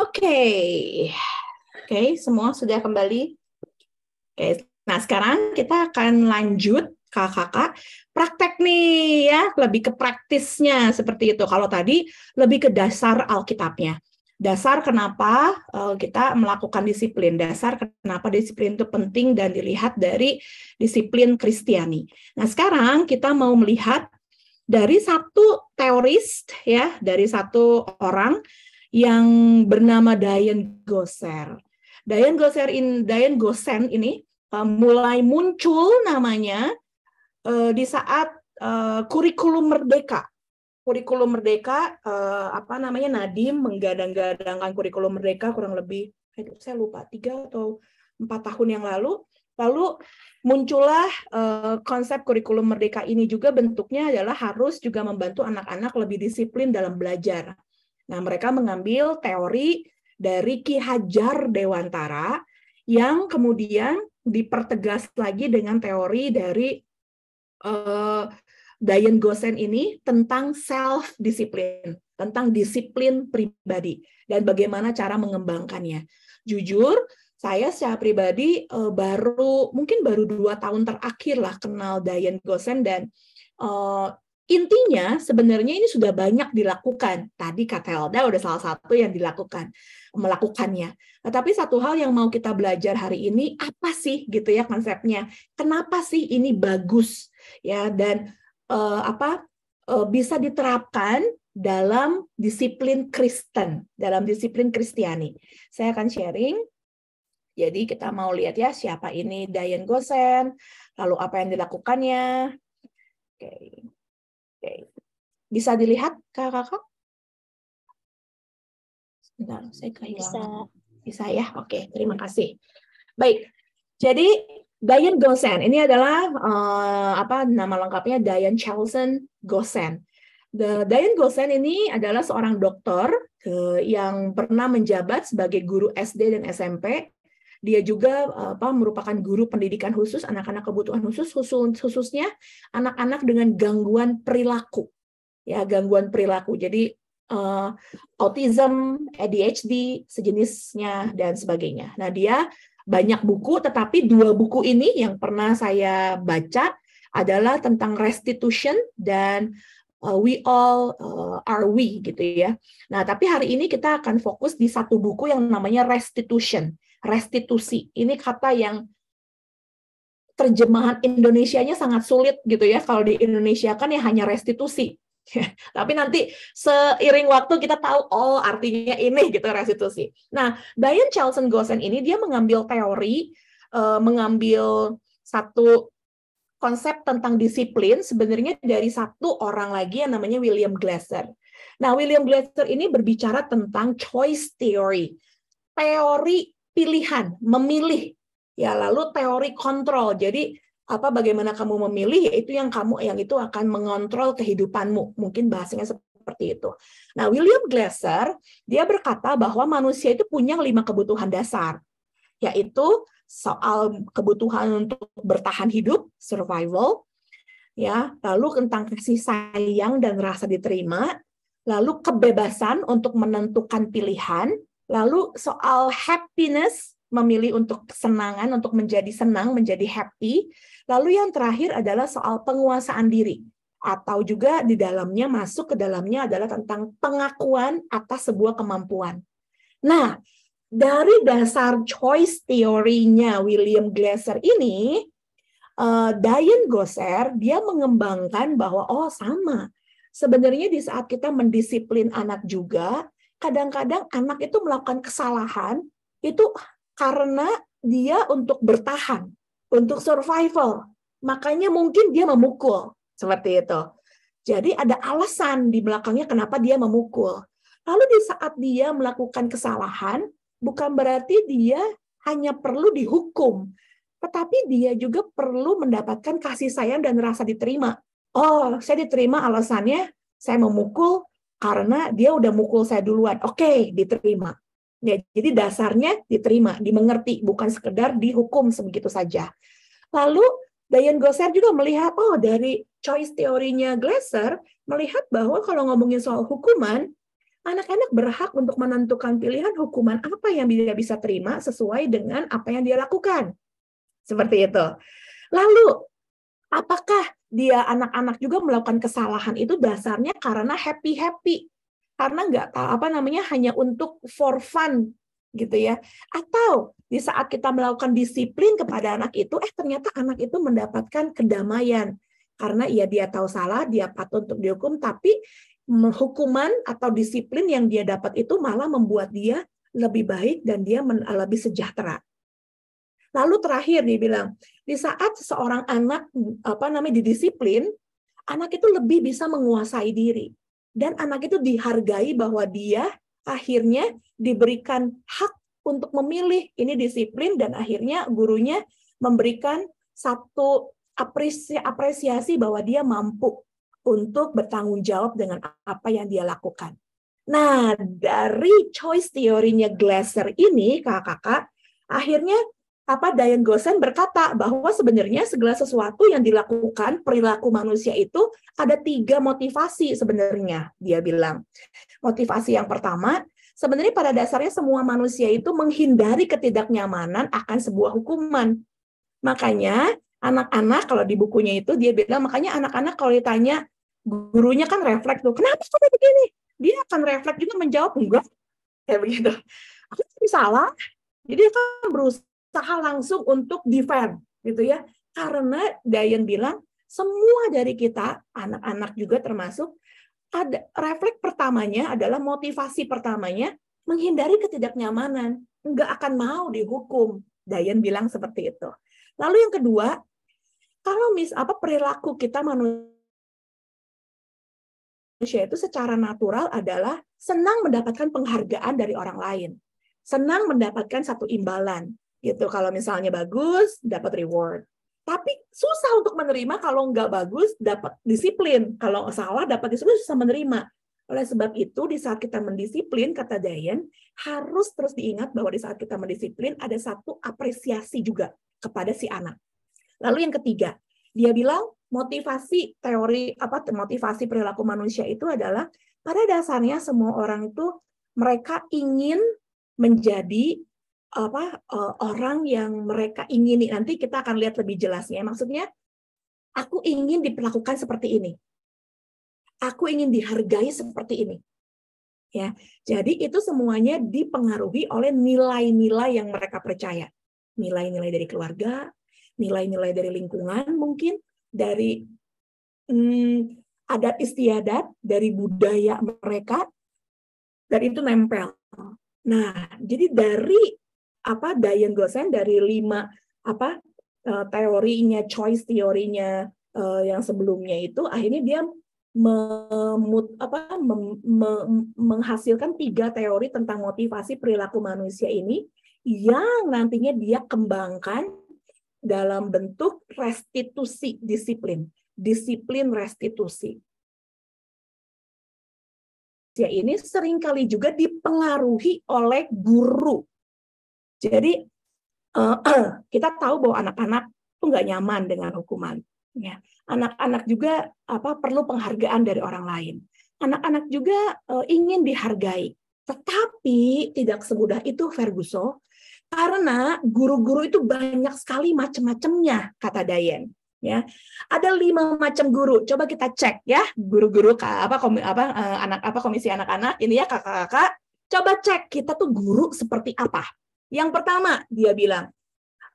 Oke, okay. oke okay, semua sudah kembali. Oke, okay. nah sekarang kita akan lanjut kakak-kakak praktek nih ya, lebih ke praktisnya seperti itu. Kalau tadi lebih ke dasar Alkitabnya dasar kenapa uh, kita melakukan disiplin, dasar kenapa disiplin itu penting dan dilihat dari disiplin Kristiani. Nah, sekarang kita mau melihat dari satu teoris ya, dari satu orang yang bernama Dayan Goser. Dayan Goser in Dayan Gosen ini uh, mulai muncul namanya uh, di saat uh, kurikulum merdeka. Kurikulum merdeka uh, apa namanya Nadim menggadang-gadangkan kurikulum merdeka kurang lebih saya lupa tiga atau empat tahun yang lalu. Lalu muncullah uh, konsep kurikulum merdeka ini juga bentuknya adalah harus juga membantu anak-anak lebih disiplin dalam belajar. Nah, mereka mengambil teori dari Ki Hajar Dewantara yang kemudian dipertegas lagi dengan teori dari uh, Dayan Gosen ini tentang self disiplin, tentang disiplin pribadi dan bagaimana cara mengembangkannya. Jujur, saya secara pribadi uh, baru mungkin baru dua tahun terakhir lah kenal Dayan Gosen dan uh, Intinya sebenarnya ini sudah banyak dilakukan. Tadi kata Elda udah salah satu yang dilakukan melakukannya. Tetapi satu hal yang mau kita belajar hari ini apa sih gitu ya konsepnya? Kenapa sih ini bagus ya dan uh, apa uh, bisa diterapkan dalam disiplin Kristen, dalam disiplin Kristiani. Saya akan sharing. Jadi kita mau lihat ya siapa ini Dayan Gosen, lalu apa yang dilakukannya. Oke. Okay. Oke. Bisa dilihat kakak-kakak? Sebentar, saya kehilangan. Bisa. Bisa ya? Oke, terima kasih. Baik. Jadi Diane Gosen ini adalah uh, apa nama lengkapnya Diane Charlson Gosen. The Diane Gosen ini adalah seorang dokter uh, eh, yang pernah menjabat sebagai guru SD dan SMP dia juga apa merupakan guru pendidikan khusus anak-anak kebutuhan khusus khususnya anak-anak dengan gangguan perilaku. Ya, gangguan perilaku. Jadi uh, autism, ADHD, sejenisnya dan sebagainya. Nah, dia banyak buku tetapi dua buku ini yang pernah saya baca adalah tentang restitution dan uh, we all uh, are we gitu ya. Nah, tapi hari ini kita akan fokus di satu buku yang namanya restitution restitusi. Ini kata yang terjemahan Indonesianya sangat sulit gitu ya. Kalau di Indonesia kan ya hanya restitusi. Tapi nanti seiring waktu kita tahu oh artinya ini gitu restitusi. Nah, Brian Charlson Gosen ini dia mengambil teori uh, mengambil satu konsep tentang disiplin sebenarnya dari satu orang lagi yang namanya William Glaser. Nah, William Glaser ini berbicara tentang choice theory. Teori pilihan, memilih. Ya, lalu teori kontrol. Jadi apa bagaimana kamu memilih itu yang kamu yang itu akan mengontrol kehidupanmu. Mungkin bahasanya seperti itu. Nah, William Glasser dia berkata bahwa manusia itu punya lima kebutuhan dasar, yaitu soal kebutuhan untuk bertahan hidup (survival), ya, lalu tentang kasih sayang dan rasa diterima, lalu kebebasan untuk menentukan pilihan, Lalu soal happiness, memilih untuk kesenangan, untuk menjadi senang, menjadi happy. Lalu yang terakhir adalah soal penguasaan diri. Atau juga di dalamnya, masuk ke dalamnya adalah tentang pengakuan atas sebuah kemampuan. Nah, dari dasar choice teorinya William Glasser ini, uh, Diane Gosser dia mengembangkan bahwa oh sama. Sebenarnya di saat kita mendisiplin anak juga, kadang-kadang anak itu melakukan kesalahan itu karena dia untuk bertahan, untuk survival. Makanya mungkin dia memukul seperti itu. Jadi ada alasan di belakangnya kenapa dia memukul. Lalu di saat dia melakukan kesalahan, bukan berarti dia hanya perlu dihukum, tetapi dia juga perlu mendapatkan kasih sayang dan rasa diterima. Oh, saya diterima alasannya saya memukul karena dia udah mukul saya duluan. Oke, okay, diterima. Ya, jadi dasarnya diterima, dimengerti, bukan sekedar dihukum sebegitu saja. Lalu Dayan Gosser juga melihat, oh dari choice teorinya Glaser, melihat bahwa kalau ngomongin soal hukuman, anak-anak berhak untuk menentukan pilihan hukuman apa yang dia bisa terima sesuai dengan apa yang dia lakukan. Seperti itu. Lalu, apakah dia anak-anak juga melakukan kesalahan itu dasarnya karena happy happy karena nggak tahu apa namanya hanya untuk for fun gitu ya atau di saat kita melakukan disiplin kepada anak itu eh ternyata anak itu mendapatkan kedamaian karena ya dia tahu salah dia patut untuk dihukum tapi hukuman atau disiplin yang dia dapat itu malah membuat dia lebih baik dan dia lebih sejahtera Lalu terakhir dia bilang, di saat seorang anak apa namanya didisiplin, anak itu lebih bisa menguasai diri dan anak itu dihargai bahwa dia akhirnya diberikan hak untuk memilih ini disiplin dan akhirnya gurunya memberikan satu apresiasi bahwa dia mampu untuk bertanggung jawab dengan apa yang dia lakukan. Nah, dari choice teorinya Glasser ini, kakak-kakak, akhirnya apa Dayan Gosen berkata bahwa sebenarnya segala sesuatu yang dilakukan perilaku manusia itu ada tiga motivasi sebenarnya dia bilang motivasi yang pertama sebenarnya pada dasarnya semua manusia itu menghindari ketidaknyamanan akan sebuah hukuman makanya anak-anak kalau di bukunya itu dia bilang makanya anak-anak kalau ditanya gurunya kan refleks tuh kenapa kamu begini dia akan refleks juga menjawab enggak kayak begitu aku salah jadi dia kan berusaha usaha langsung untuk defend gitu ya karena Dayan bilang semua dari kita anak-anak juga termasuk ada refleks pertamanya adalah motivasi pertamanya menghindari ketidaknyamanan nggak akan mau dihukum Dayan bilang seperti itu lalu yang kedua kalau mis apa perilaku kita manusia itu secara natural adalah senang mendapatkan penghargaan dari orang lain senang mendapatkan satu imbalan gitu kalau misalnya bagus dapat reward tapi susah untuk menerima kalau nggak bagus dapat disiplin kalau salah dapat disiplin susah menerima oleh sebab itu, di saat kita mendisiplin, kata Dayan, harus terus diingat bahwa di saat kita mendisiplin, ada satu apresiasi juga kepada si anak. Lalu yang ketiga, dia bilang motivasi teori, apa motivasi perilaku manusia itu adalah pada dasarnya semua orang itu mereka ingin menjadi apa eh, orang yang mereka ingini nanti kita akan lihat lebih jelasnya maksudnya aku ingin diperlakukan seperti ini aku ingin dihargai seperti ini ya jadi itu semuanya dipengaruhi oleh nilai-nilai yang mereka percaya nilai-nilai dari keluarga nilai-nilai dari lingkungan mungkin dari hmm, adat istiadat dari budaya mereka dan itu nempel nah jadi dari apa Diane Gosen dari lima apa eh, teorinya choice teorinya eh, yang sebelumnya itu akhirnya dia memut apa mem, me, menghasilkan tiga teori tentang motivasi perilaku manusia ini yang nantinya dia kembangkan dalam bentuk restitusi disiplin disiplin restitusi ya ini seringkali juga dipengaruhi oleh guru jadi uh, kita tahu bahwa anak-anak itu nggak nyaman dengan hukuman. Ya, anak-anak juga apa perlu penghargaan dari orang lain. Anak-anak juga uh, ingin dihargai, tetapi tidak semudah itu Ferguson karena guru-guru itu banyak sekali macam-macamnya kata Dayen ya ada lima macam guru coba kita cek ya guru-guru apa komi, apa eh, anak apa komisi anak-anak ini ya kakak-kakak coba cek kita tuh guru seperti apa yang pertama, dia bilang,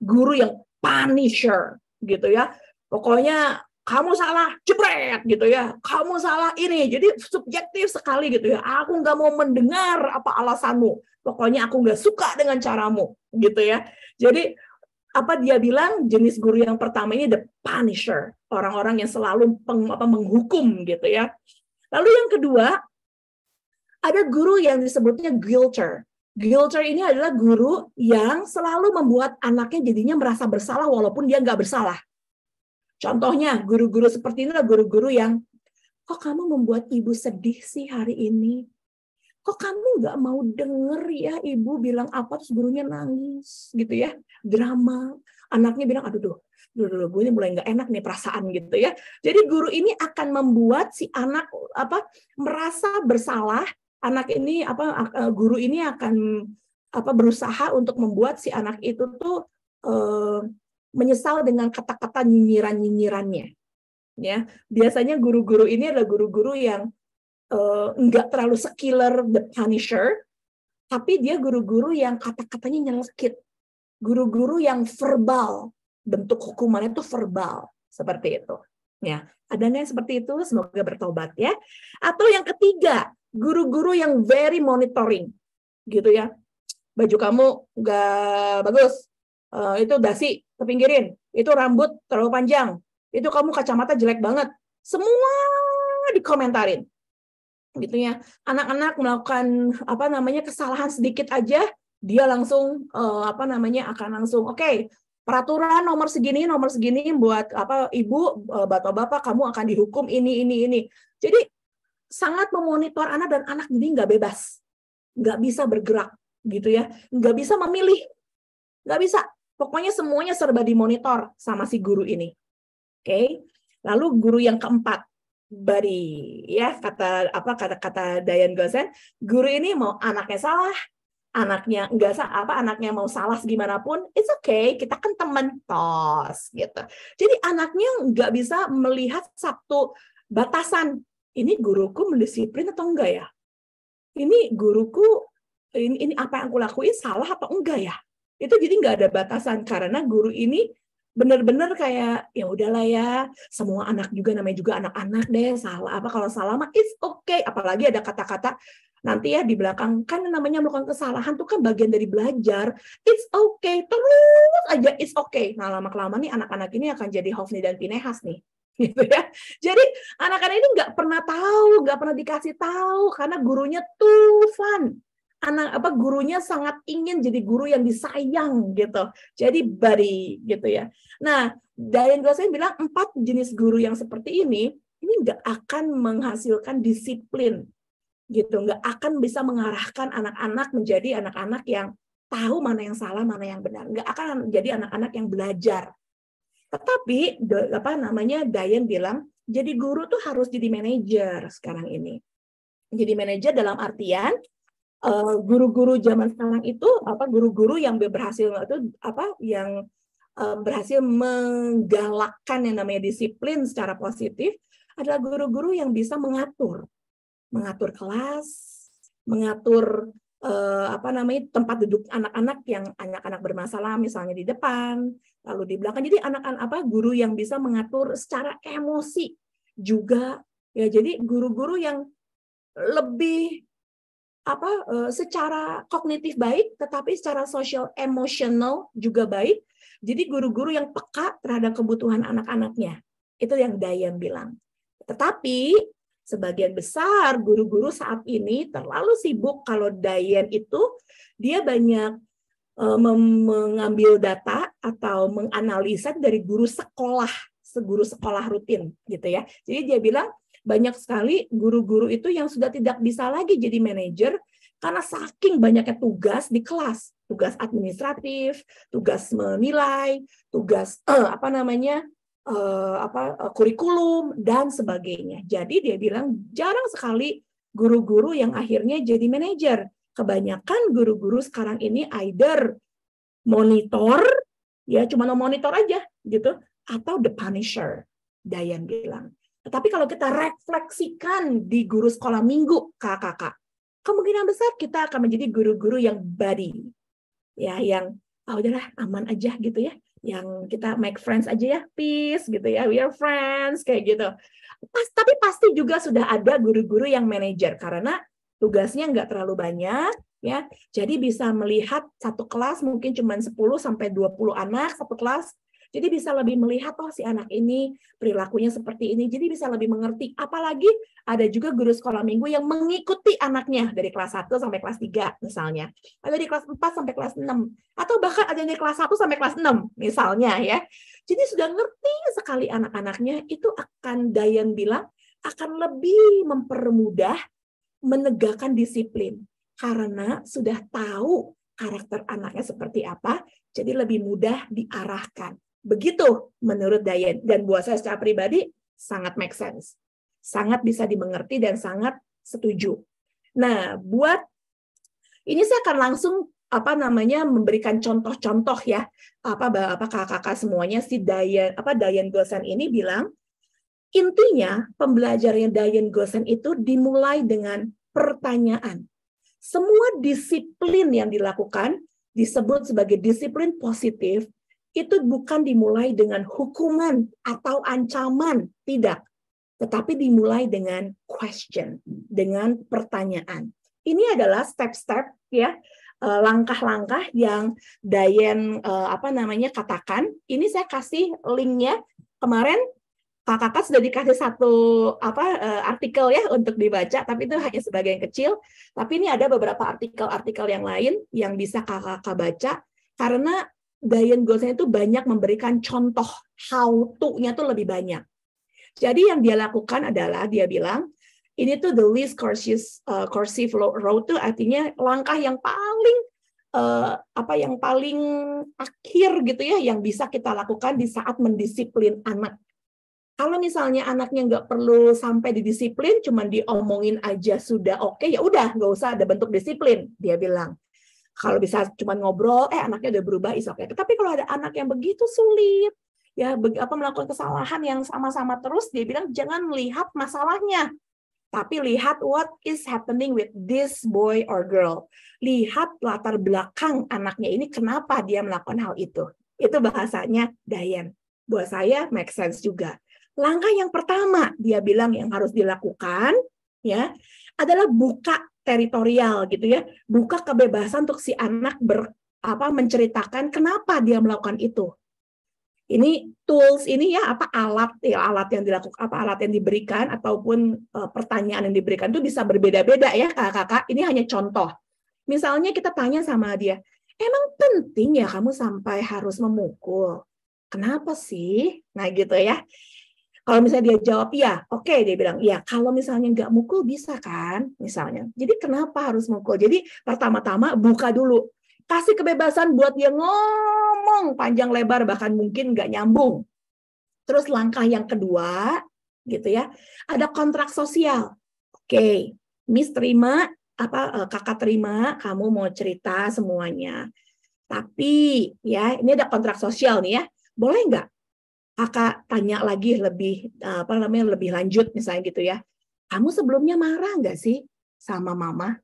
guru yang punisher, gitu ya. Pokoknya kamu salah, jebret gitu ya. Kamu salah ini. Jadi subjektif sekali gitu ya. Aku nggak mau mendengar apa alasanmu. Pokoknya aku nggak suka dengan caramu, gitu ya. Jadi apa dia bilang jenis guru yang pertama ini the punisher, orang-orang yang selalu peng, apa, menghukum gitu ya. Lalu yang kedua ada guru yang disebutnya guilter. Gilter ini adalah guru yang selalu membuat anaknya jadinya merasa bersalah walaupun dia nggak bersalah. Contohnya, guru-guru seperti ini adalah guru-guru yang, kok kamu membuat ibu sedih sih hari ini? Kok kamu nggak mau denger ya ibu bilang apa, terus gurunya nangis gitu ya, drama. Anaknya bilang, aduh duh, duh, duh, gue ini mulai nggak enak nih perasaan gitu ya. Jadi guru ini akan membuat si anak apa merasa bersalah anak ini apa eh, guru ini akan apa berusaha untuk membuat si anak itu tuh eh, menyesal dengan kata-kata nyinyiran-nyinyirannya. Ya, biasanya guru-guru ini adalah guru-guru yang eh, terlalu sekiler the punisher, tapi dia guru-guru yang kata-katanya nyelekit. Guru-guru yang verbal, bentuk hukumannya itu verbal, seperti itu. Ya, ada adanya seperti itu, semoga bertobat ya. Atau yang ketiga, guru-guru yang very monitoring gitu ya baju kamu nggak bagus uh, itu dasi kepinggirin itu rambut terlalu panjang itu kamu kacamata jelek banget semua dikomentarin gitu ya anak-anak melakukan apa namanya kesalahan sedikit aja dia langsung uh, apa namanya akan langsung oke okay, peraturan nomor segini nomor segini buat apa ibu uh, eh, bapak bapak kamu akan dihukum ini ini ini jadi sangat memonitor anak dan anak ini nggak bebas, nggak bisa bergerak gitu ya, nggak bisa memilih, nggak bisa. Pokoknya semuanya serba dimonitor sama si guru ini. Oke, lalu guru yang keempat bari, ya kata apa kata kata Dayan Gosen guru ini mau anaknya salah anaknya enggak salah apa anaknya mau salah gimana pun it's okay kita kan teman, tos gitu jadi anaknya nggak bisa melihat satu batasan ini guruku mendisiplin atau enggak ya? Ini guruku ini, ini apa yang aku lakuin salah atau enggak ya? Itu jadi nggak ada batasan karena guru ini benar-benar kayak ya udahlah ya semua anak juga namanya juga anak-anak deh salah apa kalau salah mah it's okay apalagi ada kata-kata nanti ya di belakang kan namanya melakukan kesalahan tuh kan bagian dari belajar it's okay terus aja it's okay nah lama kelamaan nih anak-anak ini akan jadi Hofni dan Pinehas nih gitu ya. Jadi anak-anak ini nggak pernah tahu, nggak pernah dikasih tahu karena gurunya Tulfan. Anak apa gurunya sangat ingin jadi guru yang disayang gitu. Jadi bari gitu ya. Nah, Dayan saya bilang empat jenis guru yang seperti ini ini nggak akan menghasilkan disiplin gitu, nggak akan bisa mengarahkan anak-anak menjadi anak-anak yang tahu mana yang salah, mana yang benar. Nggak akan jadi anak-anak yang belajar tetapi apa namanya Dayan bilang, jadi guru tuh harus jadi manajer sekarang ini. Jadi manajer dalam artian eh, guru-guru zaman sekarang itu apa guru-guru yang berhasil itu apa yang eh, berhasil menggalakkan yang namanya disiplin secara positif adalah guru-guru yang bisa mengatur mengatur kelas mengatur uh, apa namanya tempat duduk anak-anak yang anak-anak bermasalah misalnya di depan lalu di belakang. Kan, jadi anak-anak apa guru yang bisa mengatur secara emosi juga ya. Jadi guru-guru yang lebih apa eh, secara kognitif baik tetapi secara sosial emosional juga baik. Jadi guru-guru yang peka terhadap kebutuhan anak-anaknya. Itu yang Dayan bilang. Tetapi sebagian besar guru-guru saat ini terlalu sibuk kalau Dayan itu dia banyak Eh, mengambil data atau menganalisa dari guru sekolah, seguru sekolah rutin gitu ya. Jadi dia bilang banyak sekali guru-guru itu yang sudah tidak bisa lagi jadi manajer karena saking banyaknya tugas di kelas, tugas administratif, tugas menilai, tugas eh, apa namanya eh, apa eh, kurikulum dan sebagainya. Jadi dia bilang jarang sekali guru-guru yang akhirnya jadi manajer kebanyakan guru-guru sekarang ini either monitor ya cuma mau monitor aja gitu atau the punisher Dayan bilang Tapi kalau kita refleksikan di guru sekolah minggu kakak-kakak kemungkinan besar kita akan menjadi guru-guru yang buddy ya yang oh, udahlah aman aja gitu ya yang kita make friends aja ya peace gitu ya we are friends kayak gitu Pas, tapi pasti juga sudah ada guru-guru yang manager karena tugasnya nggak terlalu banyak ya. Jadi bisa melihat satu kelas mungkin cuma 10 sampai 20 anak satu kelas. Jadi bisa lebih melihat oh si anak ini perilakunya seperti ini. Jadi bisa lebih mengerti. Apalagi ada juga guru sekolah minggu yang mengikuti anaknya dari kelas 1 sampai kelas 3 misalnya. Ada di kelas 4 sampai kelas 6 atau bahkan ada dari kelas 1 sampai kelas 6 misalnya ya. Jadi sudah ngerti sekali anak-anaknya itu akan Dayan bilang akan lebih mempermudah menegakkan disiplin karena sudah tahu karakter anaknya seperti apa, jadi lebih mudah diarahkan. Begitu menurut Dayen dan buat saya secara pribadi sangat make sense. Sangat bisa dimengerti dan sangat setuju. Nah, buat ini saya akan langsung apa namanya memberikan contoh-contoh ya apa apa kakak-kakak semuanya si Dayan apa Dayan Gosan ini bilang Intinya, pembelajarannya dayan Gosen itu dimulai dengan pertanyaan. Semua disiplin yang dilakukan disebut sebagai disiplin positif itu bukan dimulai dengan hukuman atau ancaman, tidak. Tetapi dimulai dengan question, dengan pertanyaan. Ini adalah step-step ya eh, langkah-langkah yang dayan eh, apa namanya katakan. Ini saya kasih linknya kemarin Kak Kakak sudah dikasih satu apa eh, artikel ya untuk dibaca, tapi itu hanya sebagian kecil. Tapi ini ada beberapa artikel-artikel yang lain yang bisa Kakak -kak baca karena Brian Goldstein itu banyak memberikan contoh how to-nya tuh lebih banyak. Jadi yang dia lakukan adalah dia bilang ini tuh the least courses uh, eh, cursive road tuh artinya langkah yang paling uh, apa yang paling akhir gitu ya yang bisa kita lakukan di saat mendisiplin anak kalau misalnya anaknya nggak perlu sampai di disiplin, cuma diomongin aja sudah oke, okay, ya udah nggak usah ada bentuk disiplin, dia bilang. Kalau bisa cuma ngobrol, eh anaknya udah berubah, is oke. Okay. Tapi kalau ada anak yang begitu sulit, ya apa melakukan kesalahan yang sama-sama terus, dia bilang jangan lihat masalahnya, tapi lihat what is happening with this boy or girl. Lihat latar belakang anaknya ini kenapa dia melakukan hal itu. Itu bahasanya Dayan. Buat saya make sense juga langkah yang pertama dia bilang yang harus dilakukan ya adalah buka teritorial gitu ya, buka kebebasan untuk si anak ber apa menceritakan kenapa dia melakukan itu. Ini tools ini ya apa alat ya alat yang dilakukan apa alat yang diberikan ataupun e, pertanyaan yang diberikan itu bisa berbeda-beda ya kakak-kakak. Ini hanya contoh. Misalnya kita tanya sama dia, emang penting ya kamu sampai harus memukul? Kenapa sih? Nah gitu ya. Kalau misalnya dia jawab iya, oke okay, dia bilang iya. Kalau misalnya nggak mukul bisa kan, misalnya. Jadi kenapa harus mukul? Jadi pertama-tama buka dulu, kasih kebebasan buat dia ngomong panjang lebar bahkan mungkin nggak nyambung. Terus langkah yang kedua, gitu ya, ada kontrak sosial. Oke, okay, Miss terima apa eh, kakak terima kamu mau cerita semuanya. Tapi ya ini ada kontrak sosial nih ya. Boleh nggak kakak tanya lagi lebih eh, apa namanya lebih lanjut misalnya gitu ya kamu sebelumnya marah nggak sih sama mama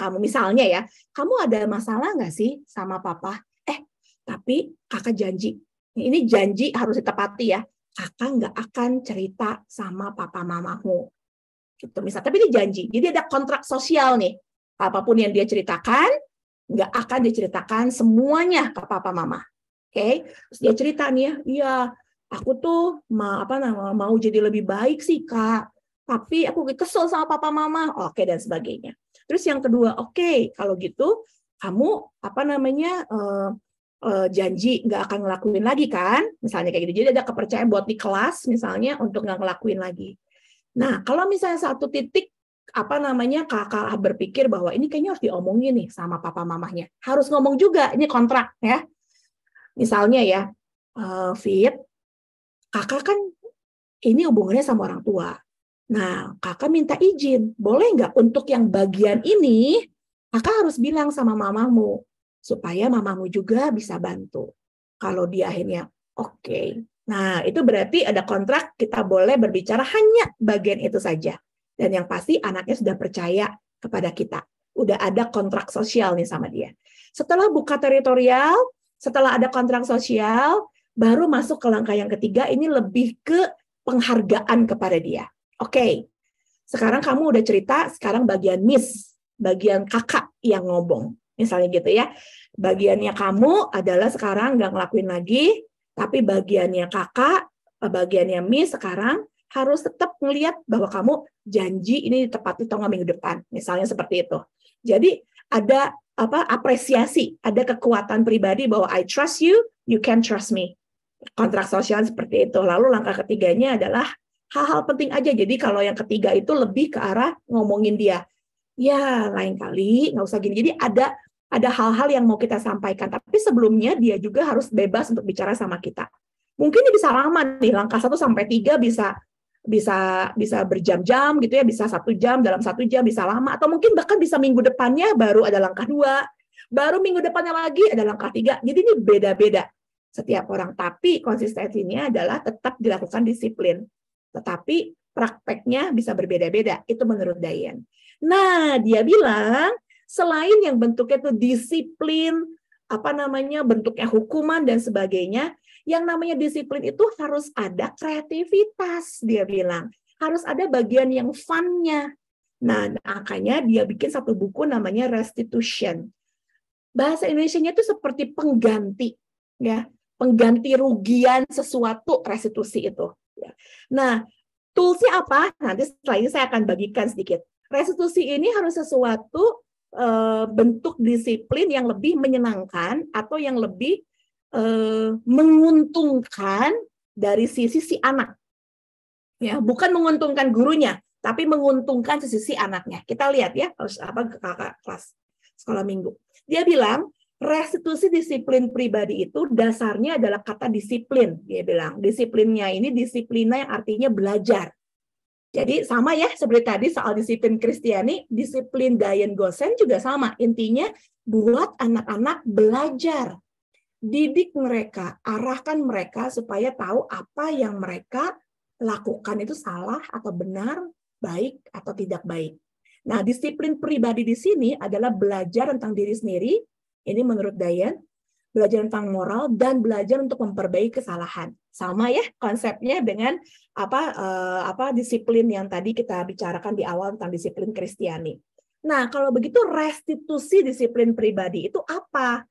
kamu misalnya ya kamu ada masalah nggak sih sama papa eh tapi kakak janji ini janji harus ditepati ya kakak nggak akan cerita sama papa mamamu gitu misal tapi ini janji jadi ada kontrak sosial nih apapun yang dia ceritakan nggak akan diceritakan semuanya ke papa mama oke okay? dia cerita nih ya iya aku tuh ma apa nama mau jadi lebih baik sih kak tapi aku kesel sama papa mama oke okay, dan sebagainya terus yang kedua oke okay, kalau gitu kamu apa namanya uh, uh, janji nggak akan ngelakuin lagi kan misalnya kayak gitu jadi ada kepercayaan buat di kelas misalnya untuk nggak ngelakuin lagi nah kalau misalnya satu titik apa namanya kakak ah, berpikir bahwa ini kayaknya harus diomongin nih sama papa mamahnya harus ngomong juga ini kontrak ya misalnya ya uh, Fit kakak kan ini hubungannya sama orang tua. Nah, kakak minta izin, boleh nggak untuk yang bagian ini, kakak harus bilang sama mamamu, supaya mamamu juga bisa bantu. Kalau dia akhirnya, oke. Okay. Nah, itu berarti ada kontrak, kita boleh berbicara hanya bagian itu saja. Dan yang pasti anaknya sudah percaya kepada kita. Udah ada kontrak sosial nih sama dia. Setelah buka teritorial, setelah ada kontrak sosial, baru masuk ke langkah yang ketiga ini lebih ke penghargaan kepada dia. Oke, okay. sekarang kamu udah cerita, sekarang bagian Miss, bagian kakak yang ngomong, misalnya gitu ya. Bagiannya kamu adalah sekarang nggak ngelakuin lagi, tapi bagiannya kakak, eh, bagiannya Miss sekarang harus tetap melihat bahwa kamu janji ini ditepati tonggak nggak minggu depan, misalnya seperti itu. Jadi ada apa apresiasi, ada kekuatan pribadi bahwa I trust you, you can trust me kontrak sosial seperti itu. Lalu langkah ketiganya adalah hal-hal penting aja. Jadi kalau yang ketiga itu lebih ke arah ngomongin dia. Ya lain kali nggak usah gini. Jadi ada ada hal-hal yang mau kita sampaikan. Tapi sebelumnya dia juga harus bebas untuk bicara sama kita. Mungkin ini bisa lama nih, langkah satu sampai tiga bisa bisa bisa berjam-jam gitu ya, bisa satu jam dalam satu jam bisa lama atau mungkin bahkan bisa minggu depannya baru ada langkah dua, baru minggu depannya lagi ada langkah tiga. Jadi ini beda-beda setiap orang. Tapi konsistensinya adalah tetap dilakukan disiplin. Tetapi prakteknya bisa berbeda-beda. Itu menurut Dayan. Nah, dia bilang selain yang bentuknya itu disiplin, apa namanya, bentuknya hukuman dan sebagainya, yang namanya disiplin itu harus ada kreativitas, dia bilang. Harus ada bagian yang fun-nya. Nah, makanya dia bikin satu buku namanya Restitution. Bahasa Indonesia-nya itu seperti pengganti. ya pengganti rugian sesuatu restitusi itu. Ya. Nah, toolsnya apa? Nanti setelah ini saya akan bagikan sedikit. Restitusi ini harus sesuatu eh, bentuk disiplin yang lebih menyenangkan atau yang lebih eh, menguntungkan dari sisi si anak. Ya, bukan menguntungkan gurunya, tapi menguntungkan sisi anaknya. Kita lihat ya, harus apa kakak kelas sekolah minggu. Dia bilang restitusi disiplin pribadi itu dasarnya adalah kata disiplin dia bilang disiplinnya ini disiplinnya yang artinya belajar jadi sama ya seperti tadi soal disiplin Kristiani disiplin Dayan Gosen juga sama intinya buat anak-anak belajar didik mereka arahkan mereka supaya tahu apa yang mereka lakukan itu salah atau benar baik atau tidak baik Nah, disiplin pribadi di sini adalah belajar tentang diri sendiri, ini menurut Dayan, belajar tentang moral dan belajar untuk memperbaiki kesalahan. Sama ya konsepnya dengan apa eh, apa disiplin yang tadi kita bicarakan di awal tentang disiplin Kristiani. Nah, kalau begitu restitusi disiplin pribadi itu apa?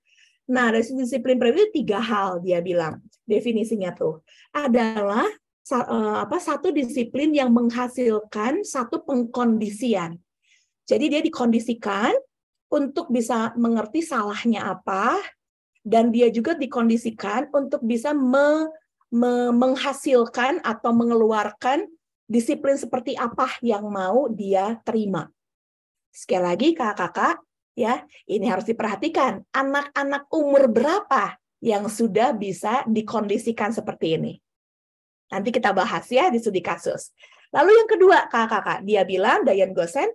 Nah, restitusi disiplin pribadi tiga hal dia bilang definisinya tuh adalah eh, apa satu disiplin yang menghasilkan satu pengkondisian. Jadi dia dikondisikan untuk bisa mengerti salahnya apa dan dia juga dikondisikan untuk bisa me, me, menghasilkan atau mengeluarkan disiplin seperti apa yang mau dia terima. Sekali lagi kakak-kakak, ya, ini harus diperhatikan. Anak-anak umur berapa yang sudah bisa dikondisikan seperti ini? Nanti kita bahas ya di studi kasus. Lalu yang kedua, kakak-kakak, dia bilang Dayan Gosen,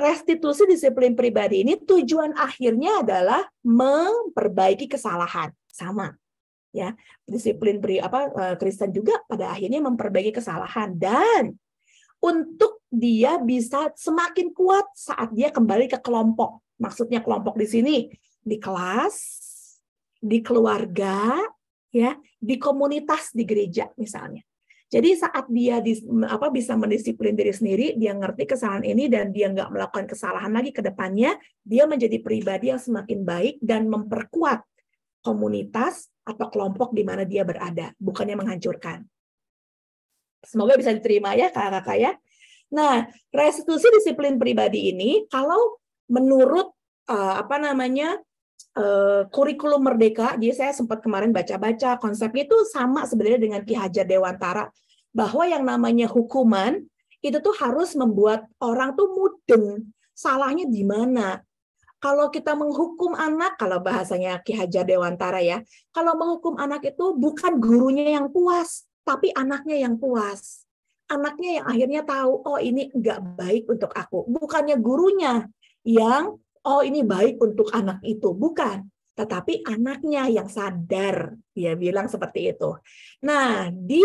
restitusi disiplin pribadi ini tujuan akhirnya adalah memperbaiki kesalahan. Sama. Ya, disiplin pri, apa e, Kristen juga pada akhirnya memperbaiki kesalahan dan untuk dia bisa semakin kuat saat dia kembali ke kelompok. Maksudnya kelompok di sini di kelas, di keluarga, ya, di komunitas di gereja misalnya. Jadi saat dia dis, apa bisa mendisiplin diri sendiri, dia ngerti kesalahan ini dan dia nggak melakukan kesalahan lagi ke depannya, dia menjadi pribadi yang semakin baik dan memperkuat komunitas atau kelompok di mana dia berada, bukannya menghancurkan. Semoga bisa diterima ya kakak-kakak ya. Nah, restitusi disiplin pribadi ini kalau menurut uh, apa namanya Eh, kurikulum merdeka, jadi saya sempat kemarin baca-baca konsepnya itu sama sebenarnya dengan Ki Hajar Dewantara bahwa yang namanya hukuman itu tuh harus membuat orang tuh mudeng salahnya di mana. Kalau kita menghukum anak, kalau bahasanya Ki Hajar Dewantara ya, kalau menghukum anak itu bukan gurunya yang puas, tapi anaknya yang puas. Anaknya yang akhirnya tahu, oh ini nggak baik untuk aku. Bukannya gurunya yang oh ini baik untuk anak itu, bukan. Tetapi anaknya yang sadar, dia bilang seperti itu. Nah, di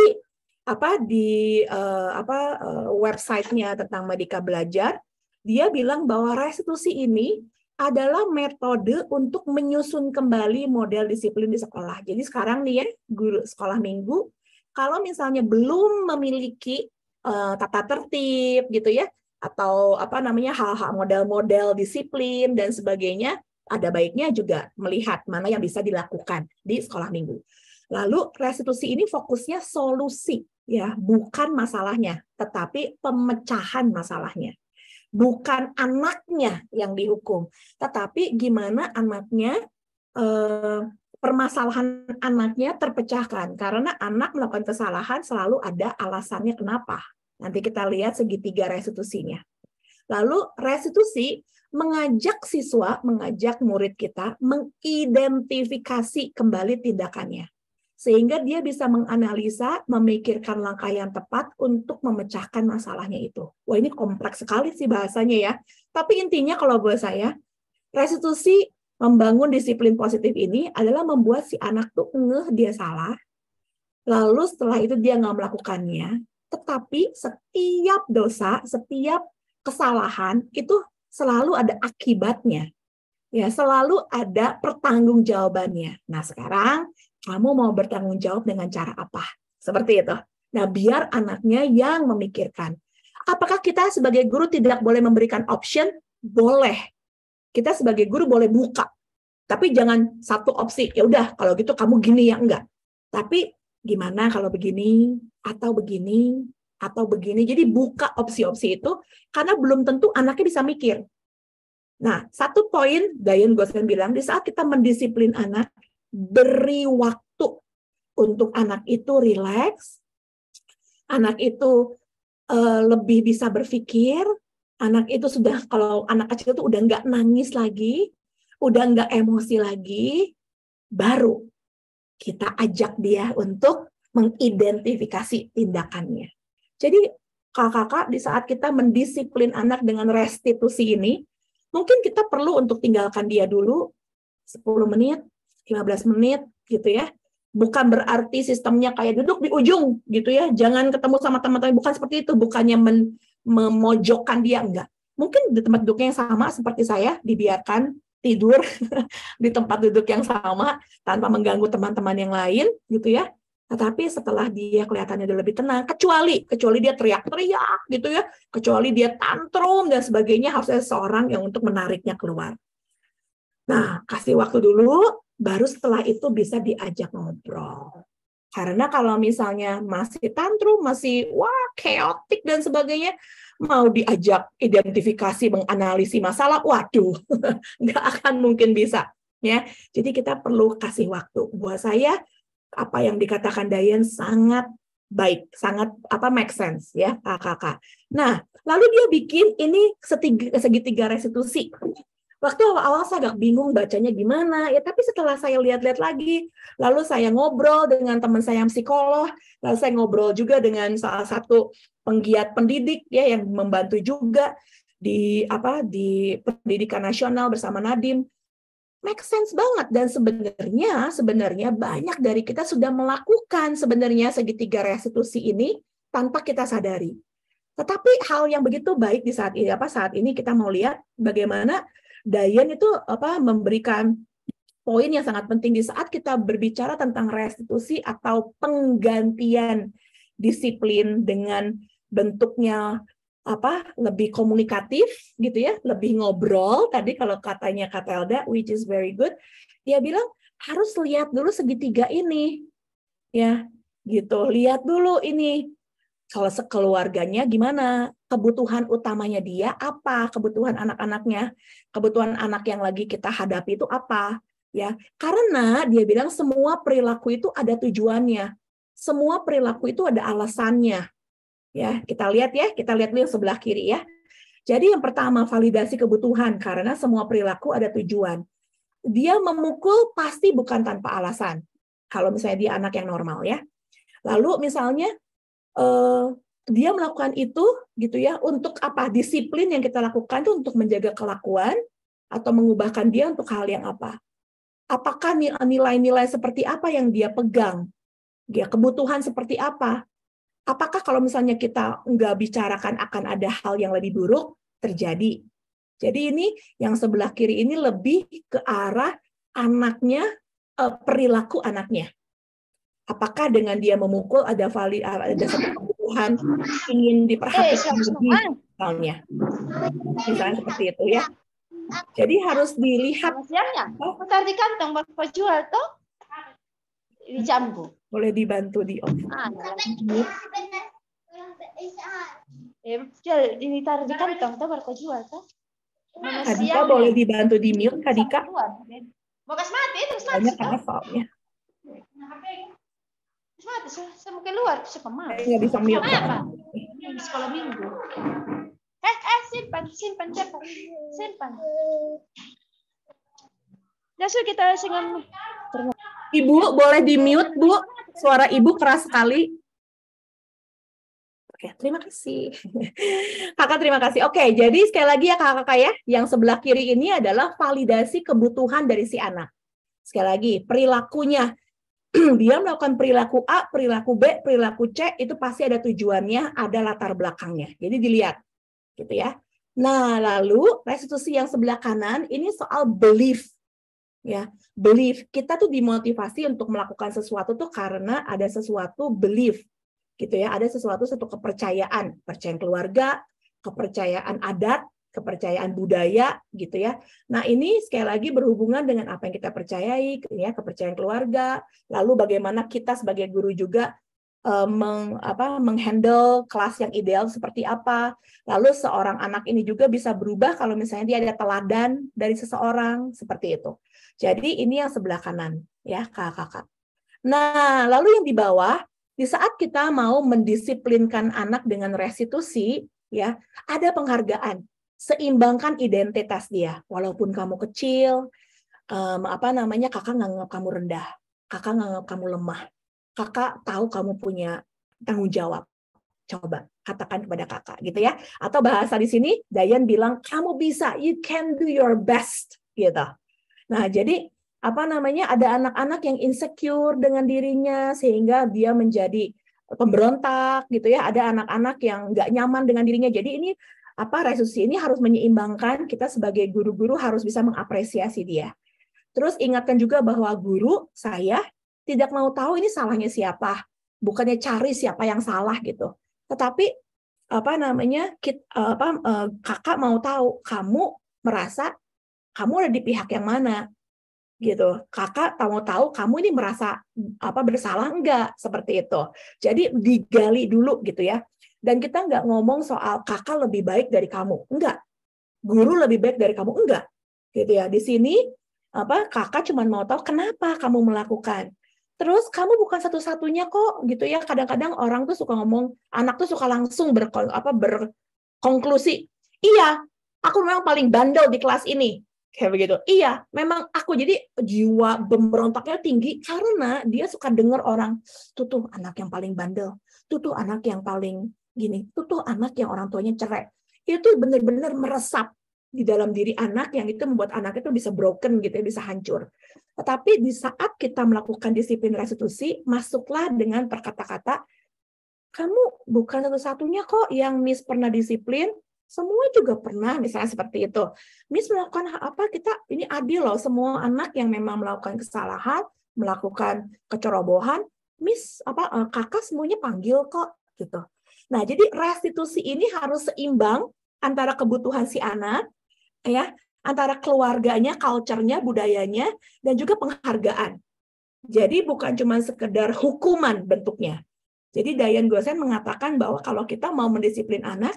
apa di uh, apa uh, websitenya tentang Medika Belajar, dia bilang bahwa restitusi ini adalah metode untuk menyusun kembali model disiplin di sekolah. Jadi sekarang nih ya, guru sekolah minggu, kalau misalnya belum memiliki uh, tata tertib gitu ya, atau apa namanya hal-hal model-model disiplin dan sebagainya, ada baiknya juga melihat mana yang bisa dilakukan di sekolah minggu. Lalu restitusi ini fokusnya solusi ya, bukan masalahnya, tetapi pemecahan masalahnya. Bukan anaknya yang dihukum, tetapi gimana anaknya eh, permasalahan anaknya terpecahkan karena anak melakukan kesalahan selalu ada alasannya kenapa Nanti kita lihat segitiga restitusinya. Lalu restitusi mengajak siswa, mengajak murid kita mengidentifikasi kembali tindakannya. Sehingga dia bisa menganalisa, memikirkan langkah yang tepat untuk memecahkan masalahnya itu. Wah ini kompleks sekali sih bahasanya ya. Tapi intinya kalau buat saya, restitusi membangun disiplin positif ini adalah membuat si anak tuh ngeh dia salah, lalu setelah itu dia nggak melakukannya, tetapi setiap dosa, setiap kesalahan itu selalu ada akibatnya. Ya, selalu ada pertanggungjawabannya. Nah, sekarang kamu mau bertanggung jawab dengan cara apa? Seperti itu. Nah, biar anaknya yang memikirkan. Apakah kita sebagai guru tidak boleh memberikan option? Boleh. Kita sebagai guru boleh buka. Tapi jangan satu opsi. Ya udah, kalau gitu kamu gini ya enggak. Tapi gimana kalau begini atau begini atau begini. Jadi buka opsi-opsi itu karena belum tentu anaknya bisa mikir. Nah, satu poin Dayan Gosen bilang di saat kita mendisiplin anak, beri waktu untuk anak itu relax anak itu uh, lebih bisa berpikir, anak itu sudah kalau anak kecil itu udah nggak nangis lagi, udah nggak emosi lagi, baru kita ajak dia untuk mengidentifikasi tindakannya. Jadi kakak-kakak di saat kita mendisiplin anak dengan restitusi ini, mungkin kita perlu untuk tinggalkan dia dulu 10 menit, 15 menit gitu ya. Bukan berarti sistemnya kayak duduk di ujung gitu ya. Jangan ketemu sama teman-teman, bukan seperti itu, bukannya men memojokkan dia enggak. Mungkin di tempat duduknya yang sama seperti saya dibiarkan tidur di tempat duduk yang sama tanpa mengganggu teman-teman yang lain gitu ya tetapi setelah dia kelihatannya udah lebih tenang kecuali kecuali dia teriak-teriak gitu ya kecuali dia tantrum dan sebagainya harusnya seorang yang untuk menariknya keluar nah kasih waktu dulu baru setelah itu bisa diajak ngobrol karena kalau misalnya masih tantrum masih wah chaotic dan sebagainya mau diajak identifikasi menganalisi masalah, waduh, nggak akan mungkin bisa. Ya, jadi kita perlu kasih waktu. Buat saya, apa yang dikatakan Dayan sangat baik, sangat apa make sense ya kakak. Nah, lalu dia bikin ini setiga, segitiga restitusi. Waktu awal-awal saya agak bingung bacanya gimana, ya tapi setelah saya lihat-lihat lagi, lalu saya ngobrol dengan teman saya yang psikolog, lalu saya ngobrol juga dengan salah satu penggiat pendidik ya yang membantu juga di apa di pendidikan nasional bersama Nadim make sense banget dan sebenarnya sebenarnya banyak dari kita sudah melakukan sebenarnya segitiga restitusi ini tanpa kita sadari. Tetapi hal yang begitu baik di saat ini apa saat ini kita mau lihat bagaimana Dayan itu apa memberikan poin yang sangat penting di saat kita berbicara tentang restitusi atau penggantian disiplin dengan bentuknya apa lebih komunikatif gitu ya, lebih ngobrol tadi kalau katanya kata Elda which is very good. Dia bilang harus lihat dulu segitiga ini. Ya, gitu. Lihat dulu ini kalau sekeluarganya gimana, kebutuhan utamanya dia apa, kebutuhan anak-anaknya, kebutuhan anak yang lagi kita hadapi itu apa, ya. Karena dia bilang semua perilaku itu ada tujuannya. Semua perilaku itu ada alasannya. Ya, kita lihat ya, kita lihat dulu sebelah kiri ya. Jadi yang pertama validasi kebutuhan karena semua perilaku ada tujuan. Dia memukul pasti bukan tanpa alasan. Kalau misalnya dia anak yang normal ya. Lalu misalnya eh, dia melakukan itu gitu ya untuk apa? Disiplin yang kita lakukan itu untuk menjaga kelakuan atau mengubahkan dia untuk hal yang apa? Apakah nilai-nilai seperti apa yang dia pegang? Dia ya, kebutuhan seperti apa? apakah kalau misalnya kita nggak bicarakan akan ada hal yang lebih buruk terjadi? Jadi ini yang sebelah kiri ini lebih ke arah anaknya eh, perilaku anaknya. Apakah dengan dia memukul ada vali eh, ada satu kebutuhan ingin diperhatikan lebih tahunnya, misalnya seperti itu ya. Jadi harus dilihat. Maksudnya, oh. tadi kan tempat tuh dicambuk. Boleh dibantu di off. Ah, eh, ini taruh kan? iya, boleh dibantu di mute Kadika. Mau kasih mati terus mati Banyak karena soalnya. mati saya keluar kemana? bisa iya, mute. sekolah minggu. Eh, eh, simpan, simpan, simpan, nah, simpan. kita singan. Ibu boleh di mute, Bu. Suara ibu keras sekali. Oke, terima kasih. kakak terima kasih. Oke, jadi sekali lagi ya kakak-kakak ya, yang sebelah kiri ini adalah validasi kebutuhan dari si anak. Sekali lagi, perilakunya. Dia melakukan perilaku A, perilaku B, perilaku C, itu pasti ada tujuannya, ada latar belakangnya. Jadi dilihat. Gitu ya. Nah, lalu restitusi yang sebelah kanan ini soal belief ya belief kita tuh dimotivasi untuk melakukan sesuatu tuh karena ada sesuatu belief gitu ya ada sesuatu satu kepercayaan percayaan keluarga kepercayaan adat kepercayaan budaya gitu ya. Nah, ini sekali lagi berhubungan dengan apa yang kita percayai, ya, kepercayaan keluarga, lalu bagaimana kita sebagai guru juga uh, meng, menghandle kelas yang ideal seperti apa. Lalu seorang anak ini juga bisa berubah kalau misalnya dia ada teladan dari seseorang seperti itu. Jadi ini yang sebelah kanan ya kakak-kakak. Nah lalu yang di bawah di saat kita mau mendisiplinkan anak dengan restitusi ya ada penghargaan seimbangkan identitas dia walaupun kamu kecil um, apa namanya kakak nganggap kamu rendah kakak nganggap kamu lemah kakak tahu kamu punya tanggung jawab. Coba katakan kepada kakak gitu ya. Atau bahasa di sini Dayan bilang kamu bisa, you can do your best gitu. Nah, jadi apa namanya ada anak-anak yang insecure dengan dirinya sehingga dia menjadi pemberontak gitu ya. Ada anak-anak yang nggak nyaman dengan dirinya. Jadi ini apa resusi ini harus menyeimbangkan kita sebagai guru-guru harus bisa mengapresiasi dia. Terus ingatkan juga bahwa guru saya tidak mau tahu ini salahnya siapa, bukannya cari siapa yang salah gitu. Tetapi apa namanya kita, eh, apa eh, kakak mau tahu kamu merasa kamu ada di pihak yang mana gitu. Kakak mau tahu kamu ini merasa apa bersalah enggak seperti itu. Jadi digali dulu gitu ya. Dan kita nggak ngomong soal kakak lebih baik dari kamu, enggak. Guru lebih baik dari kamu, enggak. Gitu ya. Di sini apa kakak cuma mau tahu kenapa kamu melakukan Terus kamu bukan satu-satunya kok gitu ya. Kadang-kadang orang tuh suka ngomong anak tuh suka langsung ber apa berkonklusi. Iya, aku memang paling bandel di kelas ini. Kayak begitu. Iya, memang aku jadi jiwa pemberontaknya tinggi karena dia suka dengar orang, tuh tuh anak yang paling bandel, tuh tuh anak yang paling gini, tuh tuh anak yang orang tuanya cerai. Itu benar-benar meresap di dalam diri anak yang itu membuat anak itu bisa broken gitu ya, bisa hancur. Tetapi di saat kita melakukan disiplin restitusi, masuklah dengan perkata-kata, kamu bukan satu-satunya kok yang Miss pernah disiplin, semua juga pernah misalnya seperti itu. Miss melakukan apa kita ini adil loh semua anak yang memang melakukan kesalahan, melakukan kecerobohan, Miss apa eh, kakak semuanya panggil kok gitu. Nah, jadi restitusi ini harus seimbang antara kebutuhan si anak ya antara keluarganya, culture-nya, budayanya, dan juga penghargaan. Jadi bukan cuma sekedar hukuman bentuknya. Jadi Dayan Gosen mengatakan bahwa kalau kita mau mendisiplin anak,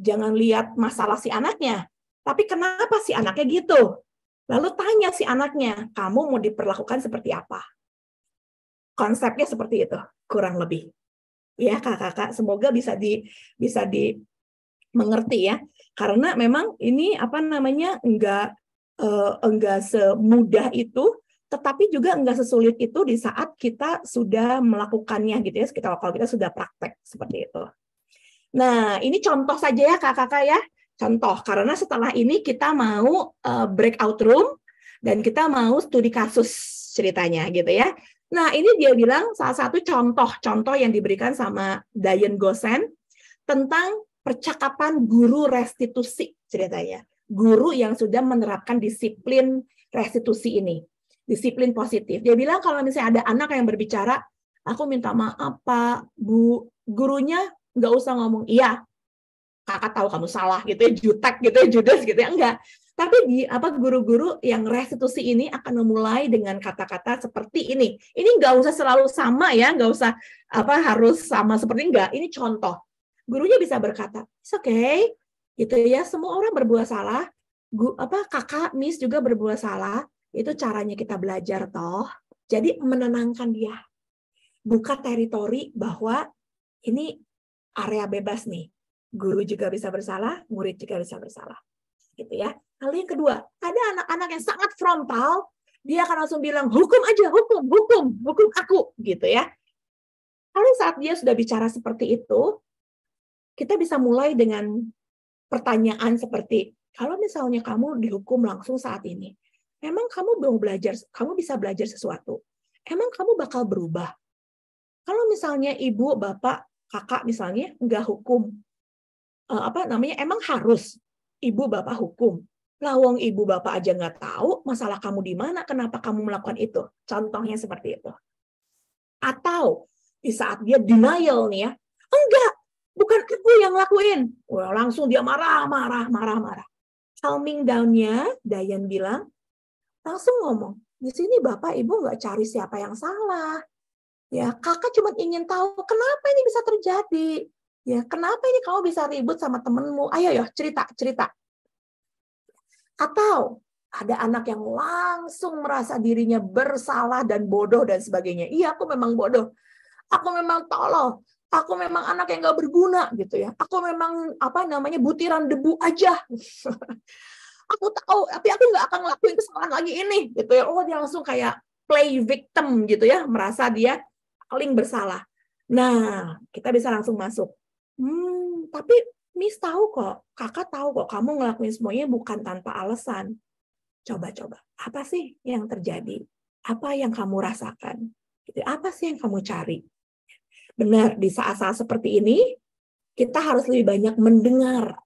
jangan lihat masalah si anaknya, tapi kenapa si anaknya gitu? Lalu tanya si anaknya, kamu mau diperlakukan seperti apa? Konsepnya seperti itu, kurang lebih. Ya kakak-kakak, semoga bisa di bisa di mengerti ya karena memang ini apa namanya enggak uh, enggak semudah itu tetapi juga enggak sesulit itu di saat kita sudah melakukannya gitu ya kita kalau kita sudah praktek seperti itu nah ini contoh saja ya kakak-kakak ya contoh karena setelah ini kita mau uh, breakout room dan kita mau studi kasus ceritanya gitu ya Nah, ini dia bilang salah satu contoh-contoh yang diberikan sama Diane Gosen tentang percakapan guru restitusi ceritanya. Guru yang sudah menerapkan disiplin restitusi ini, disiplin positif. Dia bilang kalau misalnya ada anak yang berbicara, aku minta maaf Pak, Bu, gurunya nggak usah ngomong iya, kakak tahu kamu salah gitu ya, jutek gitu ya, judes gitu ya, enggak. Tapi di apa guru-guru yang restitusi ini akan memulai dengan kata-kata seperti ini. Ini nggak usah selalu sama ya, nggak usah apa harus sama seperti enggak. Ini contoh gurunya bisa berkata, "It's okay." Gitu ya, semua orang berbuat salah. Gu, apa kakak Miss juga berbuat salah. Itu caranya kita belajar toh. Jadi menenangkan dia. Buka teritori bahwa ini area bebas nih. Guru juga bisa bersalah, murid juga bisa bersalah. Gitu ya. Lalu yang kedua, ada anak-anak yang sangat frontal, dia akan langsung bilang hukum aja, hukum, hukum, hukum aku gitu ya. Lalu saat dia sudah bicara seperti itu, kita bisa mulai dengan pertanyaan seperti, kalau misalnya kamu dihukum langsung saat ini, emang kamu mau belajar, kamu bisa belajar sesuatu? Emang kamu bakal berubah? Kalau misalnya ibu, bapak, kakak misalnya nggak hukum, eh, apa namanya, emang harus ibu, bapak hukum? Lawong ibu bapak aja nggak tahu masalah kamu di mana, kenapa kamu melakukan itu. Contohnya seperti itu. Atau di saat dia denial nih ya, enggak, bukan aku yang lakuin. Wah, langsung dia marah, marah, marah, marah. Calming down-nya, Dayan bilang, langsung ngomong, di sini Bapak Ibu nggak cari siapa yang salah. Ya, kakak cuma ingin tahu kenapa ini bisa terjadi. Ya, kenapa ini kamu bisa ribut sama temenmu? Ayo yo, cerita, cerita. Atau ada anak yang langsung merasa dirinya bersalah dan bodoh dan sebagainya. Iya, aku memang bodoh. Aku memang tolol aku memang anak yang gak berguna gitu ya aku memang apa namanya butiran debu aja aku tahu tapi aku nggak akan ngelakuin kesalahan lagi ini gitu ya oh dia langsung kayak play victim gitu ya merasa dia paling bersalah nah kita bisa langsung masuk hmm tapi Miss tahu kok, kakak tahu kok kamu ngelakuin semuanya bukan tanpa alasan. Coba-coba, apa sih yang terjadi? Apa yang kamu rasakan? Gitu, apa sih yang kamu cari? benar di saat-saat seperti ini kita harus lebih banyak mendengar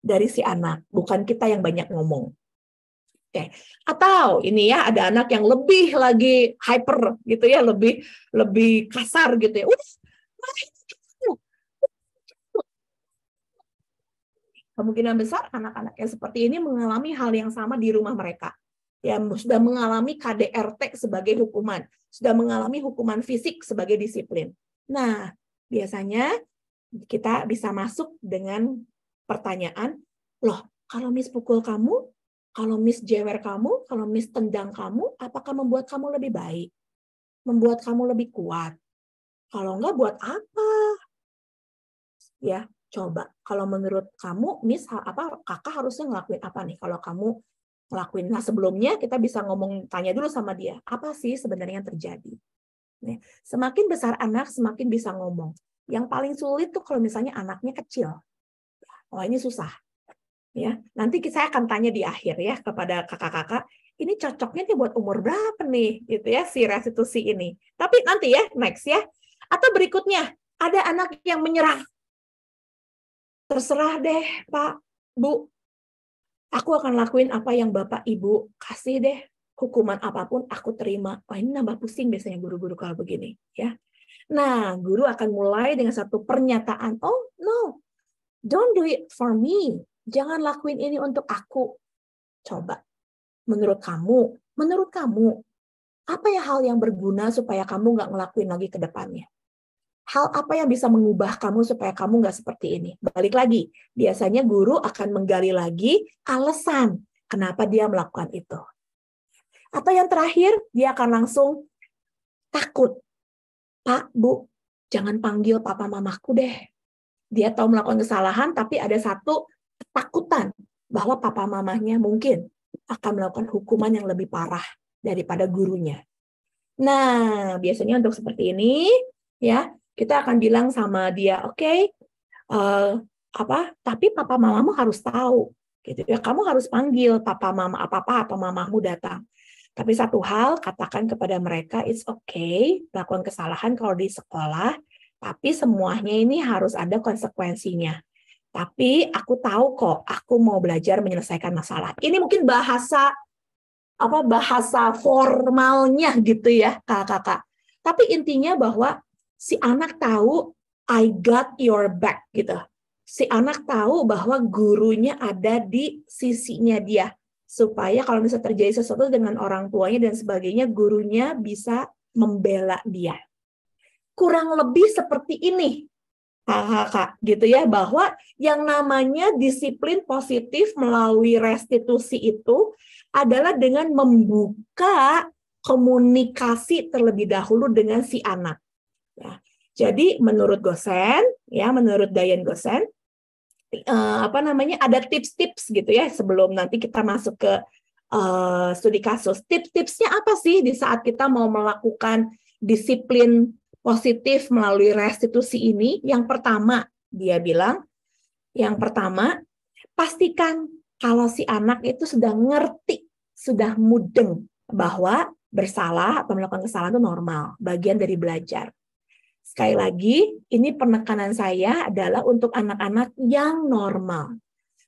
dari si anak, bukan kita yang banyak ngomong. Oke. Atau ini ya ada anak yang lebih lagi hyper gitu ya, lebih lebih kasar gitu ya. Udah, kemungkinan besar anak-anak yang seperti ini mengalami hal yang sama di rumah mereka. Ya, sudah mengalami KDRT sebagai hukuman, sudah mengalami hukuman fisik sebagai disiplin. Nah, biasanya kita bisa masuk dengan pertanyaan, loh, kalau Miss pukul kamu, kalau Miss jewer kamu, kalau Miss tendang kamu, apakah membuat kamu lebih baik? Membuat kamu lebih kuat? Kalau enggak, buat apa? Ya, coba. Kalau menurut kamu, Miss, apa kakak harusnya ngelakuin apa nih kalau kamu ngelakuin? Nah, sebelumnya kita bisa ngomong, tanya dulu sama dia, apa sih sebenarnya yang terjadi? Semakin besar anak, semakin bisa ngomong. Yang paling sulit tuh kalau misalnya anaknya kecil. Oh ini susah. Ya, nanti saya akan tanya di akhir ya kepada kakak-kakak, ini cocoknya nih buat umur berapa nih gitu ya si restitusi ini. Tapi nanti ya next ya. Atau berikutnya ada anak yang menyerah. Terserah deh, Pak, Bu. Aku akan lakuin apa yang Bapak Ibu kasih deh hukuman apapun aku terima. Wah, ini nambah pusing biasanya guru-guru kalau begini, ya. Nah, guru akan mulai dengan satu pernyataan, "Oh, no. Don't do it for me. Jangan lakuin ini untuk aku." Coba. Menurut kamu, menurut kamu apa ya hal yang berguna supaya kamu nggak ngelakuin lagi ke depannya? Hal apa yang bisa mengubah kamu supaya kamu nggak seperti ini? Balik lagi, biasanya guru akan menggali lagi alasan kenapa dia melakukan itu atau yang terakhir, dia akan langsung takut. Pak, Bu, jangan panggil papa mamaku deh. Dia tahu melakukan kesalahan, tapi ada satu ketakutan bahwa papa mamahnya mungkin akan melakukan hukuman yang lebih parah daripada gurunya. Nah, biasanya untuk seperti ini, ya kita akan bilang sama dia, oke, okay, uh, eh, apa? Tapi papa mamamu harus tahu, gitu ya. Kamu harus panggil papa mama apa apa apa mamamu datang. Tapi satu hal, katakan kepada mereka, it's okay melakukan kesalahan kalau di sekolah, tapi semuanya ini harus ada konsekuensinya. Tapi aku tahu kok, aku mau belajar menyelesaikan masalah. Ini mungkin bahasa apa bahasa formalnya gitu ya kakak-kakak. Tapi intinya bahwa si anak tahu I got your back gitu. Si anak tahu bahwa gurunya ada di sisinya dia supaya kalau misalnya terjadi sesuatu dengan orang tuanya dan sebagainya, gurunya bisa membela dia. Kurang lebih seperti ini, kakak, gitu ya, bahwa yang namanya disiplin positif melalui restitusi itu adalah dengan membuka komunikasi terlebih dahulu dengan si anak. Ya. Jadi menurut Gosen, ya menurut Dayan Gosen, uh, apa namanya ada tips-tips gitu ya sebelum nanti kita masuk ke uh, studi kasus. Tips-tipsnya apa sih di saat kita mau melakukan disiplin positif melalui restitusi ini? Yang pertama, dia bilang, yang pertama pastikan kalau si anak itu sudah ngerti, sudah mudeng bahwa bersalah atau melakukan kesalahan itu normal, bagian dari belajar. Sekali lagi, ini penekanan saya adalah untuk anak-anak yang normal.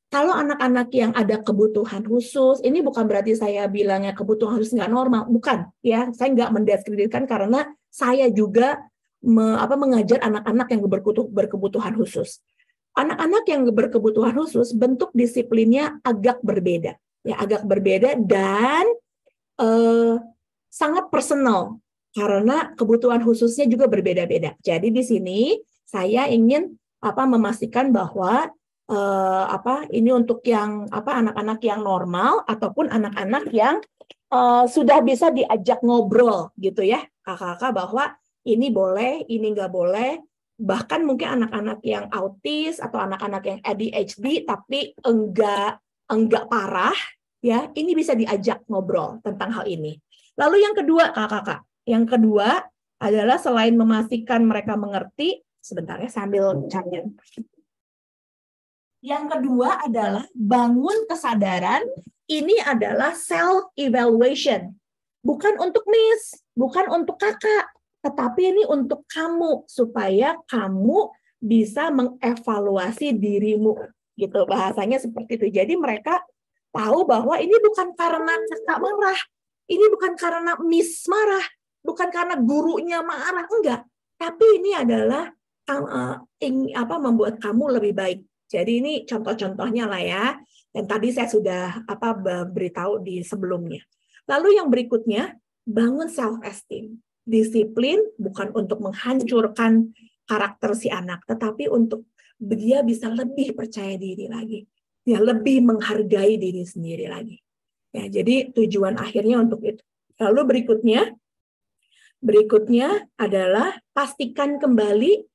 Kalau anak-anak yang ada kebutuhan khusus, ini bukan berarti saya bilangnya kebutuhan khusus nggak normal, bukan ya. Saya nggak mendiskreditkan karena saya juga me, apa, mengajar anak-anak yang berkebutuhan khusus. Anak-anak yang berkebutuhan khusus bentuk disiplinnya agak berbeda, ya agak berbeda dan eh, sangat personal karena kebutuhan khususnya juga berbeda-beda. Jadi di sini saya ingin apa memastikan bahwa eh, apa ini untuk yang apa anak-anak yang normal ataupun anak-anak yang eh, sudah bisa diajak ngobrol gitu ya kakak-kakak bahwa ini boleh ini nggak boleh bahkan mungkin anak-anak yang autis atau anak-anak yang ADHD tapi enggak enggak parah ya ini bisa diajak ngobrol tentang hal ini lalu yang kedua kakak-kakak yang kedua adalah selain memastikan mereka mengerti, sebentar ya sambil hmm. cari. Yang kedua adalah bangun kesadaran, ini adalah self-evaluation. Bukan untuk miss, bukan untuk kakak, tetapi ini untuk kamu, supaya kamu bisa mengevaluasi dirimu. Gitu bahasanya seperti itu. Jadi mereka tahu bahwa ini bukan karena kakak marah, ini bukan karena miss marah, bukan karena gurunya marah enggak tapi ini adalah eh, eh, apa membuat kamu lebih baik jadi ini contoh-contohnya lah ya dan tadi saya sudah apa beritahu di sebelumnya lalu yang berikutnya bangun self esteem disiplin bukan untuk menghancurkan karakter si anak tetapi untuk dia bisa lebih percaya diri lagi ya lebih menghargai diri sendiri lagi ya jadi tujuan akhirnya untuk itu lalu berikutnya Berikutnya adalah pastikan kembali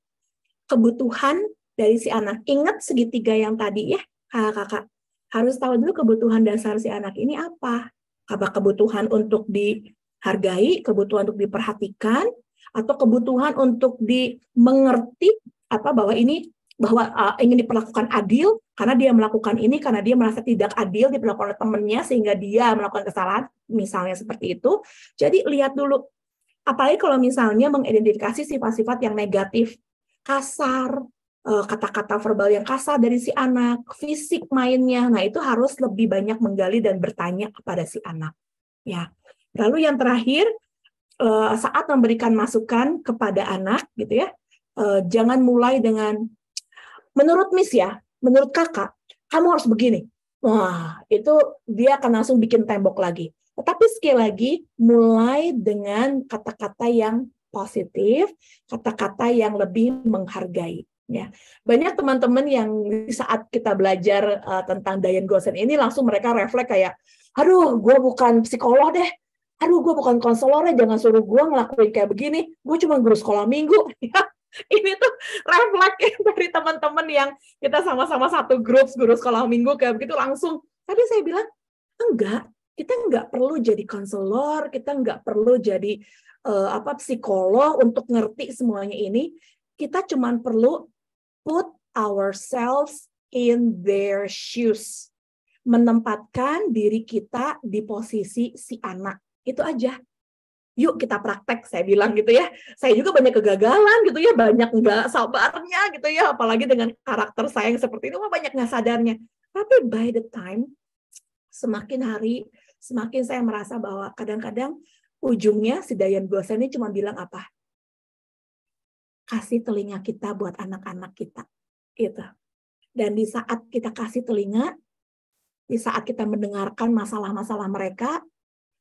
kebutuhan dari si anak. Ingat segitiga yang tadi ya, kakak-kakak. Harus tahu dulu kebutuhan dasar si anak ini apa. Apa kebutuhan untuk dihargai, kebutuhan untuk diperhatikan, atau kebutuhan untuk dimengerti apa bahwa ini bahwa uh, ingin diperlakukan adil karena dia melakukan ini karena dia merasa tidak adil diperlakukan oleh temannya sehingga dia melakukan kesalahan misalnya seperti itu. Jadi lihat dulu Apalagi kalau misalnya mengidentifikasi sifat-sifat yang negatif, kasar, eh, kata-kata verbal yang kasar dari si anak, fisik mainnya. Nah, itu harus lebih banyak menggali dan bertanya kepada si anak. Ya. Lalu yang terakhir, eh, saat memberikan masukan kepada anak gitu ya, eh, jangan mulai dengan menurut Miss ya, menurut Kakak, kamu harus begini. Wah, itu dia akan langsung bikin tembok lagi. Tetapi sekali lagi, mulai dengan kata-kata yang positif, kata-kata yang lebih menghargai. Ya, banyak teman-teman yang saat kita belajar uh, tentang dayan Gosen ini langsung mereka refleks kayak, aduh, gue bukan psikolog deh, aduh, gue bukan konselornya, jangan suruh gue ngelakuin kayak begini, gue cuma guru sekolah minggu. Ya, ini tuh refleks dari teman-teman yang kita sama-sama satu grup guru sekolah minggu kayak begitu langsung. tapi saya bilang, enggak, kita nggak perlu jadi konselor, kita nggak perlu jadi uh, apa psikolog untuk ngerti semuanya ini. Kita cuman perlu put ourselves in their shoes, menempatkan diri kita di posisi si anak. Itu aja. Yuk kita praktek, saya bilang gitu ya. Saya juga banyak kegagalan gitu ya, banyak nggak sabarnya gitu ya, apalagi dengan karakter saya yang seperti itu, banyak nggak sadarnya. Tapi by the time semakin hari semakin saya merasa bahwa kadang-kadang ujungnya si Dayan dosen ini cuma bilang apa? Kasih telinga kita buat anak-anak kita. Gitu. Dan di saat kita kasih telinga, di saat kita mendengarkan masalah-masalah mereka,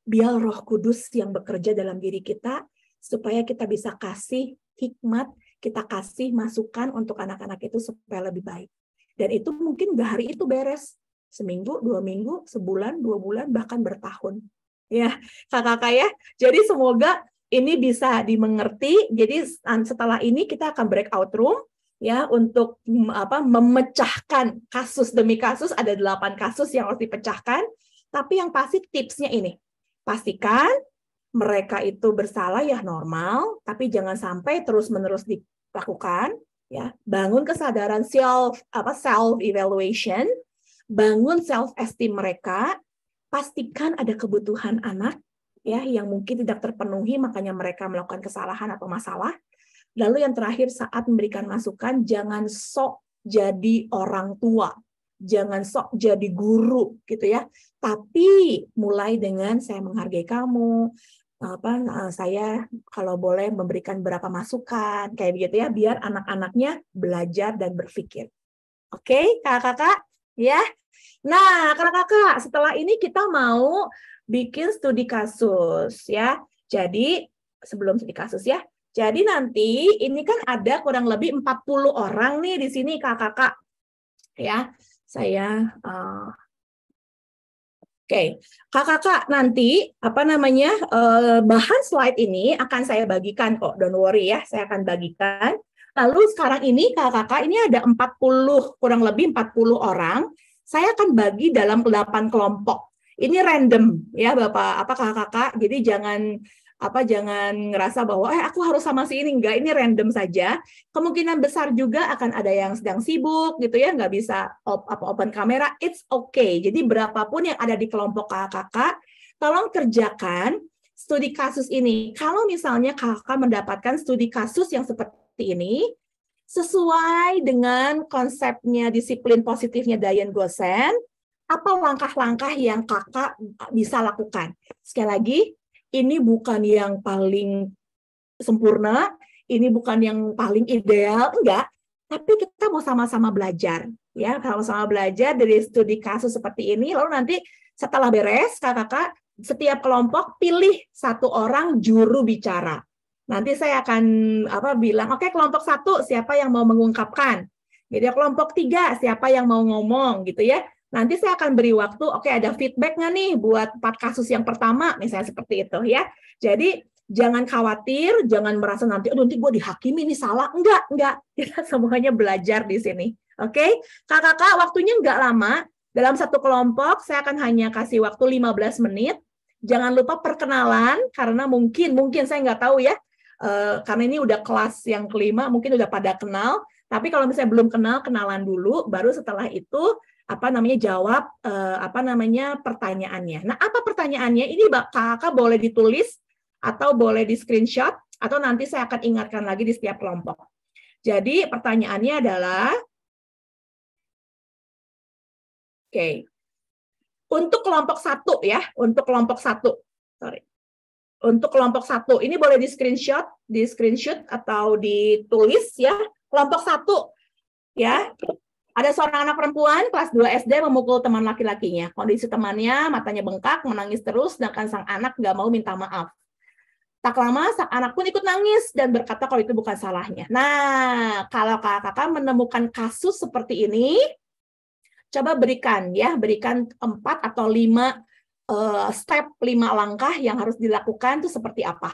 biar roh kudus yang bekerja dalam diri kita, supaya kita bisa kasih hikmat, kita kasih masukan untuk anak-anak itu supaya lebih baik. Dan itu mungkin gak hari itu beres, seminggu, dua minggu, sebulan, dua bulan, bahkan bertahun. Ya, kakak-kakak ya. Jadi semoga ini bisa dimengerti. Jadi setelah ini kita akan breakout room ya untuk apa memecahkan kasus demi kasus ada delapan kasus yang harus dipecahkan. Tapi yang pasti tipsnya ini. Pastikan mereka itu bersalah ya normal, tapi jangan sampai terus-menerus dilakukan ya. Bangun kesadaran self apa self evaluation bangun self esteem mereka, pastikan ada kebutuhan anak ya yang mungkin tidak terpenuhi makanya mereka melakukan kesalahan atau masalah. Lalu yang terakhir saat memberikan masukan jangan sok jadi orang tua, jangan sok jadi guru gitu ya. Tapi mulai dengan saya menghargai kamu, apa eh, saya kalau boleh memberikan berapa masukan kayak begitu ya biar anak-anaknya belajar dan berpikir. Oke, okay, kakak-kakak, ya. Nah, kakak-kakak, setelah ini kita mau bikin studi kasus ya. Jadi sebelum studi kasus ya. Jadi nanti ini kan ada kurang lebih 40 orang nih di sini kakak-kakak. Ya. Saya uh, Oke, okay. kakak-kakak nanti apa namanya eh, bahan slide ini akan saya bagikan kok, don't worry ya, saya akan bagikan. Lalu sekarang ini kakak-kakak ini ada 40 kurang lebih 40 orang. Saya akan bagi dalam 8 kelompok. Ini random ya Bapak apa kakak-kakak. Jadi jangan apa jangan ngerasa bahwa eh aku harus sama si ini enggak ini random saja kemungkinan besar juga akan ada yang sedang sibuk gitu ya nggak bisa op, apa open kamera it's okay jadi berapapun yang ada di kelompok kakak-kakak tolong kerjakan studi kasus ini kalau misalnya kakak mendapatkan studi kasus yang seperti seperti ini sesuai dengan konsepnya disiplin positifnya Dayan Gosen, apa langkah-langkah yang kakak bisa lakukan? Sekali lagi, ini bukan yang paling sempurna, ini bukan yang paling ideal, enggak. Tapi kita mau sama-sama belajar, ya sama-sama belajar dari studi kasus seperti ini. Lalu nanti setelah beres, kakak-kakak setiap kelompok pilih satu orang juru bicara Nanti saya akan apa bilang, oke okay, kelompok satu siapa yang mau mengungkapkan, jadi gitu ya. kelompok tiga siapa yang mau ngomong gitu ya. Nanti saya akan beri waktu, oke okay, ada feedback nggak nih buat empat kasus yang pertama, misalnya seperti itu ya. Jadi jangan khawatir, jangan merasa nanti, oh nanti gue dihakimi ini salah. Enggak, enggak. Kita semuanya belajar di sini. Oke, okay? kakak-kakak waktunya enggak lama. Dalam satu kelompok, saya akan hanya kasih waktu 15 menit. Jangan lupa perkenalan, karena mungkin, mungkin saya nggak tahu ya, Eh, karena ini udah kelas yang kelima mungkin udah pada kenal tapi kalau misalnya belum kenal kenalan dulu baru setelah itu apa namanya jawab uh, apa namanya pertanyaannya nah apa pertanyaannya ini kakak boleh ditulis atau boleh di screenshot atau nanti saya akan ingatkan lagi di setiap kelompok jadi pertanyaannya adalah Oke. Okay. Untuk kelompok satu ya, untuk kelompok satu. Sorry untuk kelompok satu ini boleh di screenshot, di screenshot atau ditulis ya kelompok satu ya. Ada seorang anak perempuan kelas 2 SD memukul teman laki-lakinya. Kondisi temannya matanya bengkak, menangis terus, sedangkan sang anak nggak mau minta maaf. Tak lama sang anak pun ikut nangis dan berkata kalau itu bukan salahnya. Nah, kalau kakak-kakak menemukan kasus seperti ini, coba berikan ya, berikan empat atau lima uh, step lima langkah yang harus dilakukan itu seperti apa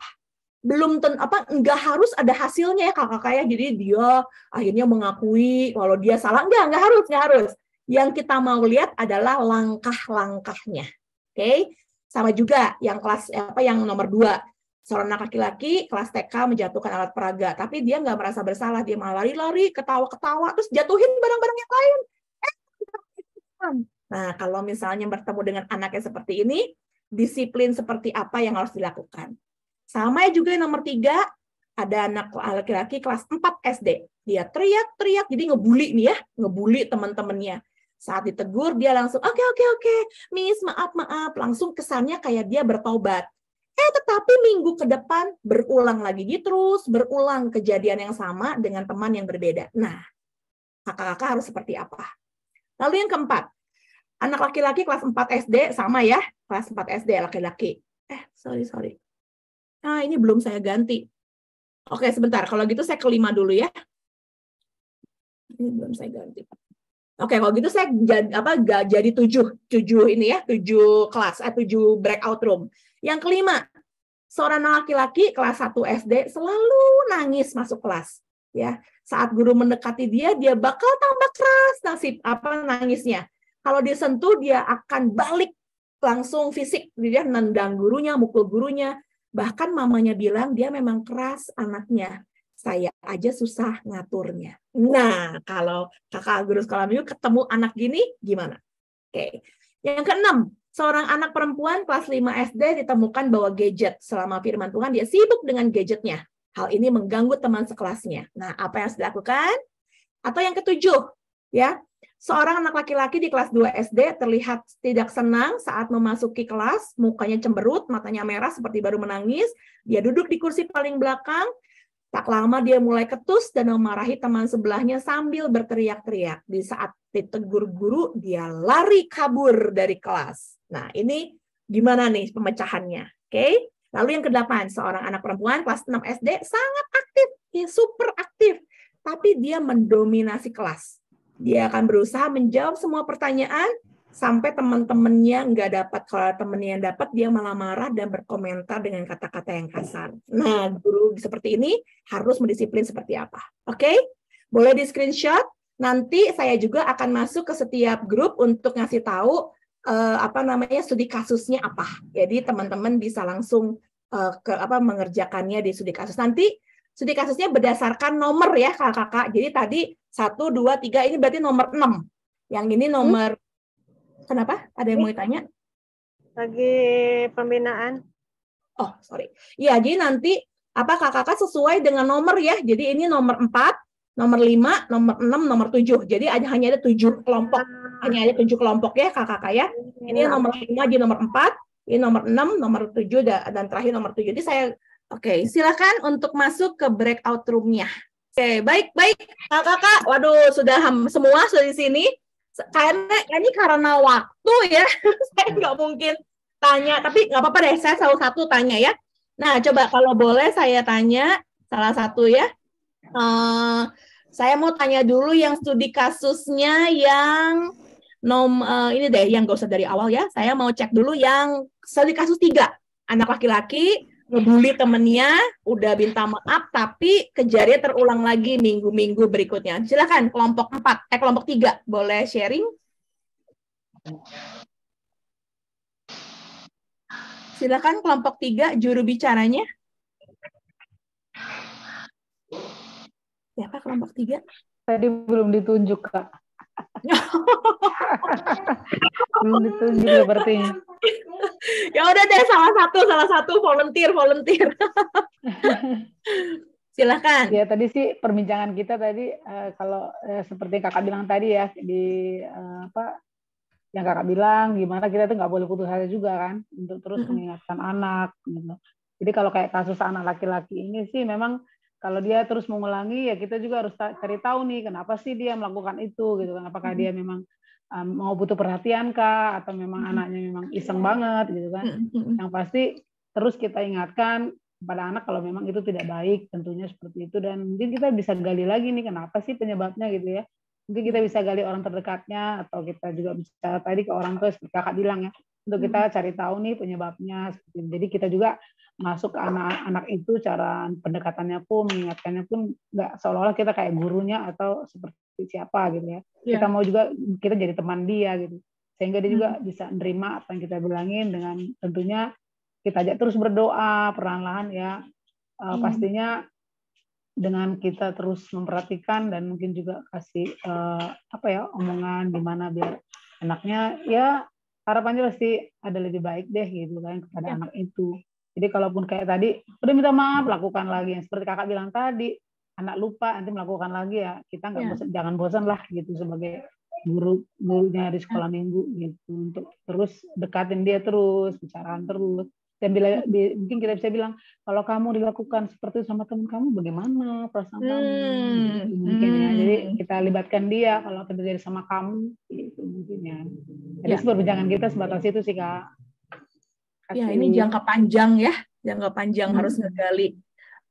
belum ten apa nggak harus ada hasilnya ya kakak ya jadi dia akhirnya mengakui kalau dia salah nggak nggak harus nggak harus yang kita mau lihat adalah langkah-langkahnya oke okay? sama juga yang kelas eh, apa yang nomor dua seorang anak laki-laki kelas TK menjatuhkan alat peraga tapi dia nggak merasa bersalah dia malah lari-lari ketawa-ketawa terus jatuhin barang-barang yang lain eh Nah, kalau misalnya bertemu dengan anaknya seperti ini, disiplin seperti apa yang harus dilakukan. Sama ya juga yang nomor tiga, ada anak laki-laki kelas 4 SD. Dia teriak-teriak, jadi ngebully nih ya, ngebully teman-temannya. Saat ditegur, dia langsung, oke, okay, oke, okay, oke, okay. miss, maaf, maaf. Langsung kesannya kayak dia bertobat. Eh, tetapi minggu ke depan berulang lagi. gitu terus berulang kejadian yang sama dengan teman yang berbeda. Nah, kakak-kakak harus seperti apa? Lalu yang keempat, Anak laki-laki kelas 4 SD sama ya, kelas 4 SD laki-laki. Eh, sorry, sorry. Nah, ini belum saya ganti. Oke, sebentar. Kalau gitu saya kelima dulu ya. Ini belum saya ganti. Oke, kalau gitu saya jad, apa gak jadi tujuh, tujuh ini ya, tujuh kelas, eh, tujuh breakout room. Yang kelima, seorang laki-laki kelas 1 SD selalu nangis masuk kelas. Ya, saat guru mendekati dia, dia bakal tambah keras nasib apa nangisnya. Kalau disentuh dia akan balik langsung fisik, dia nendang gurunya, mukul gurunya. Bahkan mamanya bilang dia memang keras anaknya. Saya aja susah ngaturnya. Nah, kalau kakak guru sekolah minggu ketemu anak gini, gimana? Oke. Yang keenam, seorang anak perempuan kelas 5 SD ditemukan bawa gadget. Selama firman Tuhan, dia sibuk dengan gadgetnya. Hal ini mengganggu teman sekelasnya. Nah, apa yang harus dilakukan? Atau yang ketujuh, ya Seorang anak laki-laki di kelas 2 SD terlihat tidak senang saat memasuki kelas, mukanya cemberut, matanya merah seperti baru menangis. Dia duduk di kursi paling belakang. Tak lama dia mulai ketus dan memarahi teman sebelahnya sambil berteriak-teriak. Di saat ditegur guru, dia lari kabur dari kelas. Nah, ini gimana nih pemecahannya? Oke. Okay? Lalu yang kedelapan, seorang anak perempuan kelas 6 SD sangat aktif, ya, super aktif, tapi dia mendominasi kelas dia akan berusaha menjawab semua pertanyaan sampai teman-temannya nggak dapat kalau temennya yang dapat dia malah marah dan berkomentar dengan kata-kata yang kasar. Nah, guru seperti ini harus mendisiplin seperti apa? Oke? Okay? Boleh di screenshot. Nanti saya juga akan masuk ke setiap grup untuk ngasih tahu uh, apa namanya studi kasusnya apa. Jadi teman-teman bisa langsung uh, ke apa mengerjakannya di studi kasus. Nanti studi kasusnya berdasarkan nomor ya kakak-kakak. Jadi tadi satu, dua, tiga. Ini berarti nomor enam. Yang ini hmm? nomor... Hmm? Kenapa? Ada yang mau ditanya? Lagi pembinaan. Oh, sorry. Ya, jadi nanti apa kakak kakak sesuai dengan nomor ya. Jadi ini nomor empat nomor lima nomor enam nomor tujuh Jadi hanya ada tujuh kelompok. Ah. Hanya ada tujuh kelompok ya kakak ya. Iya. Ini nomor lima jadi nomor empat ini nomor enam nomor tujuh dan terakhir nomor tujuh Jadi saya oke, okay, silakan untuk masuk ke breakout room-nya. Oke, baik, baik. Kakak-kakak, waduh, sudah semua sudah di sini. Karena ini karena waktu ya, saya hmm. nggak mungkin tanya, tapi nggak apa-apa deh, saya salah satu tanya ya. Nah, coba kalau boleh saya tanya salah satu ya. Uh, saya mau tanya dulu yang studi kasusnya yang nom uh, ini deh yang gak usah dari awal ya. Saya mau cek dulu yang studi kasus tiga anak laki-laki ngebully temennya, udah minta maaf, tapi kejadian terulang lagi minggu-minggu berikutnya. Silahkan kelompok 4, eh kelompok 3, boleh sharing? Silahkan kelompok 3, juru bicaranya. Siapa kelompok 3? Tadi belum ditunjuk, Kak. Itu juga berarti ya udah deh salah satu salah satu volunteer volunteer silahkan ya tadi sih perbincangan kita tadi uh, kalau uh, seperti kakak bilang tadi ya di uh, apa yang kakak bilang gimana kita tuh nggak boleh putus asa juga kan untuk terus mengingatkan anak gitu. jadi kalau kayak kasus anak laki-laki ini sih memang kalau dia terus mengulangi ya kita juga harus cari tahu nih kenapa sih dia melakukan itu gitu kan apakah dia memang um, mau butuh perhatian kah atau memang anaknya memang iseng banget gitu kan yang pasti terus kita ingatkan pada anak kalau memang itu tidak baik tentunya seperti itu dan mungkin kita bisa gali lagi nih kenapa sih penyebabnya gitu ya mungkin kita bisa gali orang terdekatnya atau kita juga bisa tadi ke orang tua seperti kakak bilang ya untuk kita cari tahu nih penyebabnya. Jadi kita juga masuk ke anak-anak itu cara pendekatannya pun mengingatkannya pun nggak seolah-olah kita kayak gurunya atau seperti siapa gitu ya. Yeah. Kita mau juga kita jadi teman dia gitu. Sehingga dia juga hmm. bisa nerima apa yang kita bilangin dengan tentunya kita ajak terus berdoa perlahan-lahan ya. Uh, Pastinya dengan kita terus memperhatikan dan mungkin juga kasih uh, apa ya omongan di mana biar anaknya ya harapannya pasti ada lebih baik deh gitu kan kepada ya. anak itu. Jadi kalaupun kayak tadi udah minta maaf lakukan lagi yang seperti kakak bilang tadi anak lupa nanti melakukan lagi ya kita nggak ya. jangan bosan lah gitu sebagai guru gurunya di sekolah iya. minggu gitu untuk terus dekatin dia terus bicaraan terus dan bila di, mungkin kita bisa bilang kalau kamu dilakukan seperti itu sama teman kamu bagaimana perasaan gitu. hmm. kamu mungkin ya. hmm. ya jadi kita libatkan dia kalau terjadi sama kamu itu mungkin ya jadi ya. perbincangan kita sebatas itu sih kak ya, Kasih. ya ini jangka panjang ya jangka panjang hmm. harus ngegali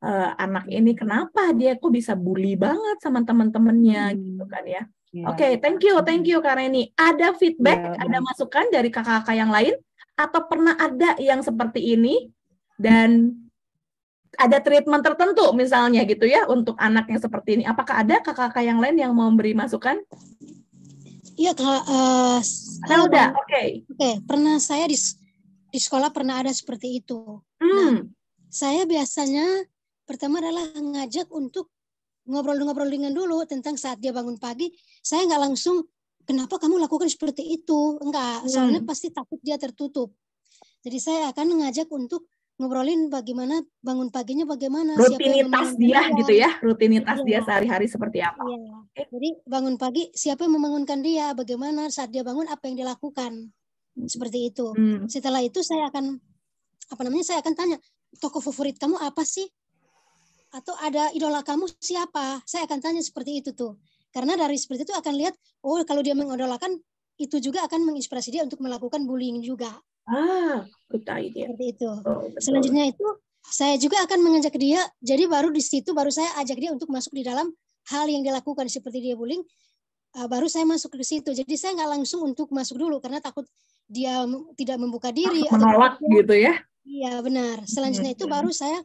uh, anak ini kenapa dia kok bisa bully banget sama teman-temannya hmm. gitu kan ya. Yeah. Oke, okay, thank you, thank you karena ini Ada feedback, yeah. ada masukan dari kakak-kakak yang lain? atau pernah ada yang seperti ini dan ada treatment tertentu misalnya gitu ya untuk anak yang seperti ini. Apakah ada kakak-kakak yang lain yang mau memberi masukan? Iya kak. Uh, eh, ada kan udah, oke. Oke, okay. pernah saya di di sekolah pernah ada seperti itu. Hmm. Nah, saya biasanya pertama adalah ngajak untuk ngobrol-ngobrol dengan dulu tentang saat dia bangun pagi. Saya nggak langsung kenapa kamu lakukan seperti itu? Enggak, hmm. soalnya hmm. pasti takut dia tertutup. Jadi saya akan mengajak untuk ngobrolin bagaimana bangun paginya bagaimana rutinitas dia dia gitu ya rutinitas ya. dia iya. sehari-hari seperti apa ya. jadi bangun pagi siapa yang membangunkan dia bagaimana saat dia bangun apa yang dilakukan seperti itu hmm. setelah itu saya akan apa namanya saya akan tanya toko favorit kamu apa sih atau ada idola kamu siapa saya akan tanya seperti itu tuh karena dari seperti itu akan lihat, oh kalau dia mengidolakan, itu juga akan menginspirasi dia untuk melakukan bullying juga. Ah, good idea. Seperti itu. Oh, Selanjutnya itu, saya juga akan mengajak dia, jadi baru di situ baru saya ajak dia untuk masuk di dalam hal yang dilakukan seperti dia bullying, ah, baru saya masuk ke situ. Jadi saya nggak langsung untuk masuk dulu karena takut dia tidak membuka diri. Menolak atau... gitu ya? Iya benar. Selanjutnya itu iya. baru saya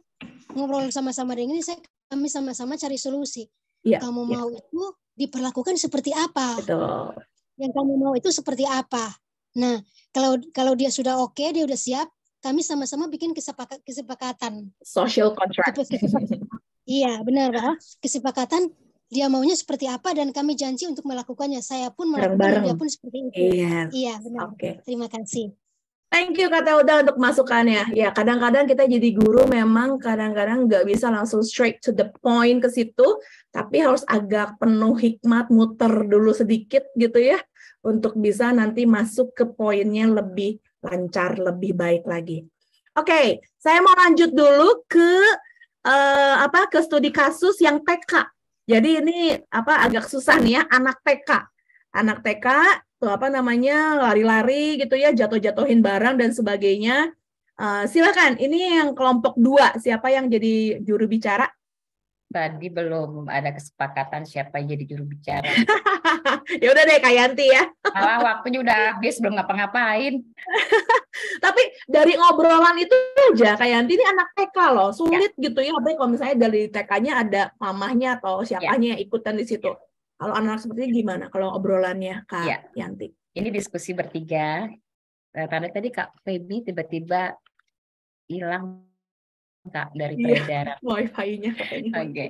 ngobrol sama-sama dengan ini, saya kami sama-sama cari solusi. Ya, kamu ya. mau itu diperlakukan seperti apa. Betul. Yang kamu mau itu seperti apa. Nah, kalau kalau dia sudah oke, okay, dia sudah siap, kami sama-sama bikin kesepakatan kesepakatan. Social contract. iya, benar, bahwa Kesepakatan dia maunya seperti apa dan kami janji untuk melakukannya. Saya pun melakukannya dia pun seperti itu. Iya, iya benar. Okay. Terima kasih. Thank you kata Uda untuk masukannya. Ya kadang-kadang kita jadi guru memang kadang-kadang nggak bisa langsung straight to the point ke situ, tapi harus agak penuh hikmat, muter dulu sedikit gitu ya, untuk bisa nanti masuk ke poinnya lebih lancar, lebih baik lagi. Oke, okay, saya mau lanjut dulu ke eh, apa ke studi kasus yang TK. Jadi ini apa agak susah nih ya anak TK. Anak TK apa namanya lari-lari gitu ya, jatuh-jatuhin barang dan sebagainya. Uh, silakan, ini yang kelompok dua, siapa yang jadi juru bicara? Tadi belum ada kesepakatan siapa yang jadi juru bicara. ya udah deh Kak Yanti ya. Malah waktunya udah habis belum ngapa-ngapain. Tapi dari ngobrolan itu aja Kak Yanti ini anak TK loh, sulit ya. gitu ya. Tapi kalau misalnya dari TK-nya ada mamahnya atau ya. siapanya ya. ikutan di situ. Ya. Kalau anak seperti anak ini gimana kalau obrolannya Kak ya. Yanti? Ini diskusi bertiga. Nah, karena tadi Kak Feby tiba-tiba hilang Kak dari iya, peredaran. Ya, wi nya Oke. Okay.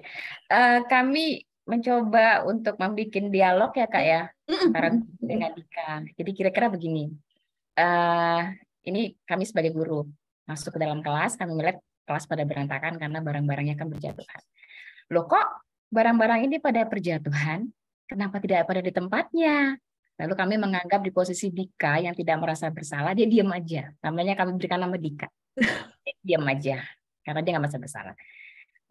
Uh, eh, kami mencoba untuk membuat dialog ya Kak ya antara dengan Dika. Jadi kira-kira begini. Uh, ini kami sebagai guru masuk ke dalam kelas, kami melihat kelas pada berantakan karena barang-barangnya kan berjatuhan. Loh kok barang-barang ini pada perjatuhan, kenapa tidak pada di tempatnya? Lalu kami menganggap di posisi Dika yang tidak merasa bersalah, dia diam aja. Namanya kami berikan nama Dika. Dia diam aja, karena dia nggak merasa bersalah.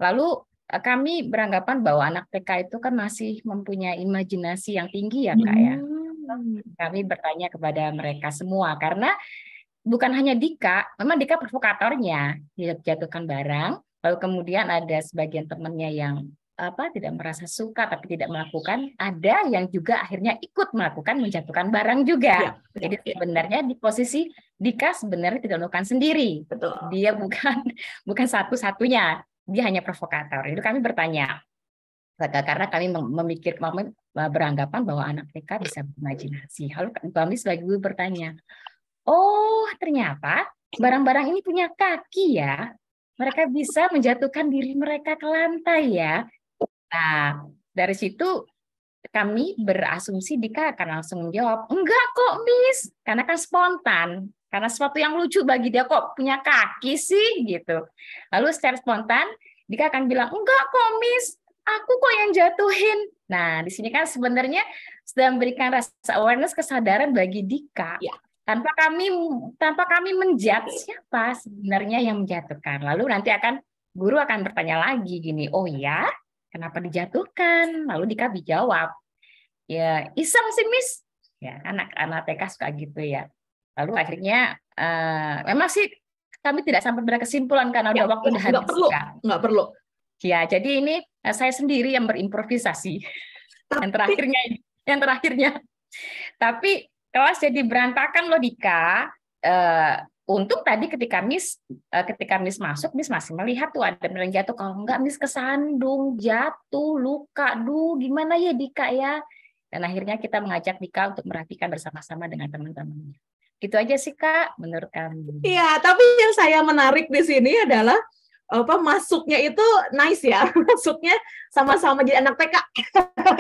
Lalu eh, kami beranggapan bahwa anak TK itu kan masih mempunyai imajinasi yang tinggi ya kak ya. Hmm. Kami bertanya kepada mereka semua karena bukan hanya Dika, memang Dika provokatornya, dia jatuhkan barang, lalu kemudian ada sebagian temannya yang apa tidak merasa suka tapi tidak melakukan ada yang juga akhirnya ikut melakukan menjatuhkan barang juga ya, jadi ya. sebenarnya di posisi Dika sebenarnya tidak melakukan sendiri betul dia bukan bukan satu satunya dia hanya provokator itu kami bertanya karena kami memikir beranggapan bahwa anak TK bisa berimajinasi lalu kami sebagai guru bertanya oh ternyata barang-barang ini punya kaki ya mereka bisa menjatuhkan diri mereka ke lantai ya Nah, dari situ kami berasumsi Dika akan langsung menjawab, enggak kok Miss, karena kan spontan. Karena sesuatu yang lucu bagi dia kok punya kaki sih gitu. Lalu secara spontan Dika akan bilang, enggak kok Miss, aku kok yang jatuhin. Nah, di sini kan sebenarnya sedang memberikan rasa awareness kesadaran bagi Dika. Ya. Tanpa kami tanpa kami menjat siapa sebenarnya yang menjatuhkan. Lalu nanti akan guru akan bertanya lagi gini, oh ya, Kenapa dijatuhkan? Lalu Dika dijawab, ya iseng sih Miss. Ya kan anak-anak TK suka gitu ya. Lalu akhirnya uh, memang sih kami tidak sampai pada kesimpulan karena ya, waktu ya, udah habis. Perlu, kan? nggak perlu. Ya, jadi ini eh, saya sendiri yang berimprovisasi. Tapi, yang terakhirnya yang terakhirnya. Tapi kelas jadi berantakan loh Dika. Uh, untung tadi ketika Miss eh, ketika Miss masuk Miss masih melihat tuh ada yang jatuh kalau enggak Miss kesandung jatuh luka duh gimana ya Dika ya dan akhirnya kita mengajak Dika untuk merhatikan bersama-sama dengan teman-temannya gitu aja sih Kak menurut kami Iya tapi yang saya menarik di sini adalah apa masuknya itu nice ya masuknya sama-sama jadi anak TK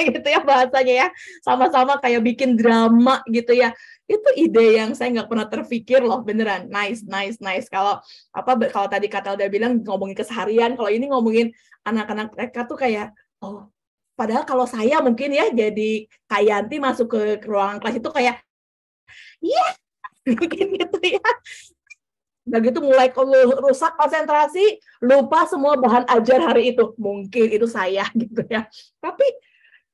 gitu ya bahasanya ya sama-sama kayak bikin drama gitu ya itu ide yang saya nggak pernah terpikir loh beneran nice nice nice kalau apa kalau tadi Katel udah bilang ngomongin keseharian kalau ini ngomongin anak-anak mereka tuh kayak oh padahal kalau saya mungkin ya jadi Kayanti masuk ke ruangan kelas itu kayak iya yeah! mungkin gitu ya nah gitu mulai kalau rusak konsentrasi lupa semua bahan ajar hari itu mungkin itu saya gitu ya tapi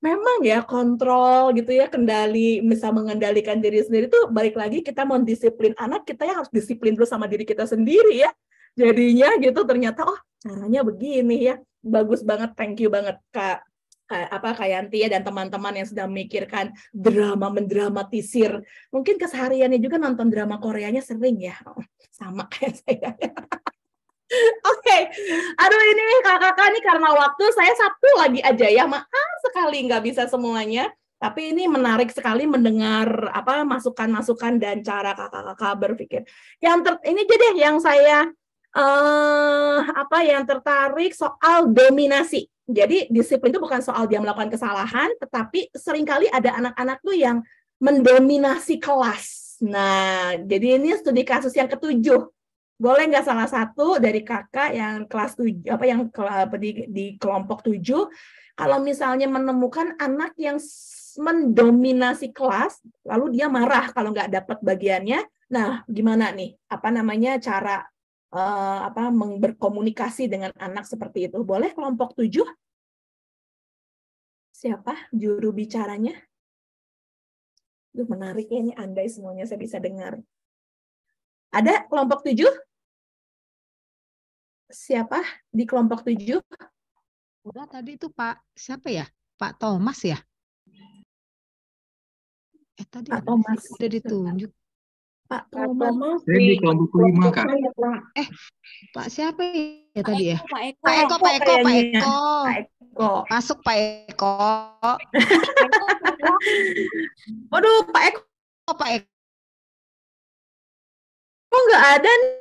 memang ya kontrol gitu ya kendali bisa mengendalikan diri sendiri tuh balik lagi kita mau disiplin anak kita yang harus disiplin dulu sama diri kita sendiri ya jadinya gitu ternyata oh caranya begini ya bagus banget thank you banget kak apa Kak Yanti ya dan teman-teman yang sedang memikirkan drama mendramatisir mungkin kesehariannya juga nonton drama Koreanya sering ya oh, sama kayak saya okay. aduh ini kakak-kakak ini karena waktu saya satu lagi aja ya maaf sekali nggak bisa semuanya tapi ini menarik sekali mendengar apa masukan-masukan dan cara kakak-kakak berpikir. Yang ter, ini jadi yang saya eh apa yang tertarik soal dominasi. Jadi disiplin itu bukan soal dia melakukan kesalahan, tetapi seringkali ada anak-anak tuh yang mendominasi kelas. Nah, jadi ini studi kasus yang ketujuh boleh nggak salah satu dari kakak yang kelas tujuh apa yang di, di kelompok tujuh kalau misalnya menemukan anak yang mendominasi kelas lalu dia marah kalau nggak dapat bagiannya nah gimana nih apa namanya cara uh, apa berkomunikasi dengan anak seperti itu boleh kelompok tujuh siapa juru bicaranya Duh, menarik ya ini andai semuanya saya bisa dengar ada kelompok tujuh? Siapa di kelompok tujuh? Udah tadi itu Pak, siapa ya? Pak Thomas ya? Eh tadi Pak Thomas. Udah ditunjuk. Pak Thomas. Saya di kelompok lima, Kak. Eh, Pak siapa ya Pak tadi Eko, ya? Pak Eko, Pak Eko, Pak Eko, Pak Eko. Pak Eko. Masuk Pak Eko. Waduh, Pak Eko, Pak Eko kok nggak ada nih.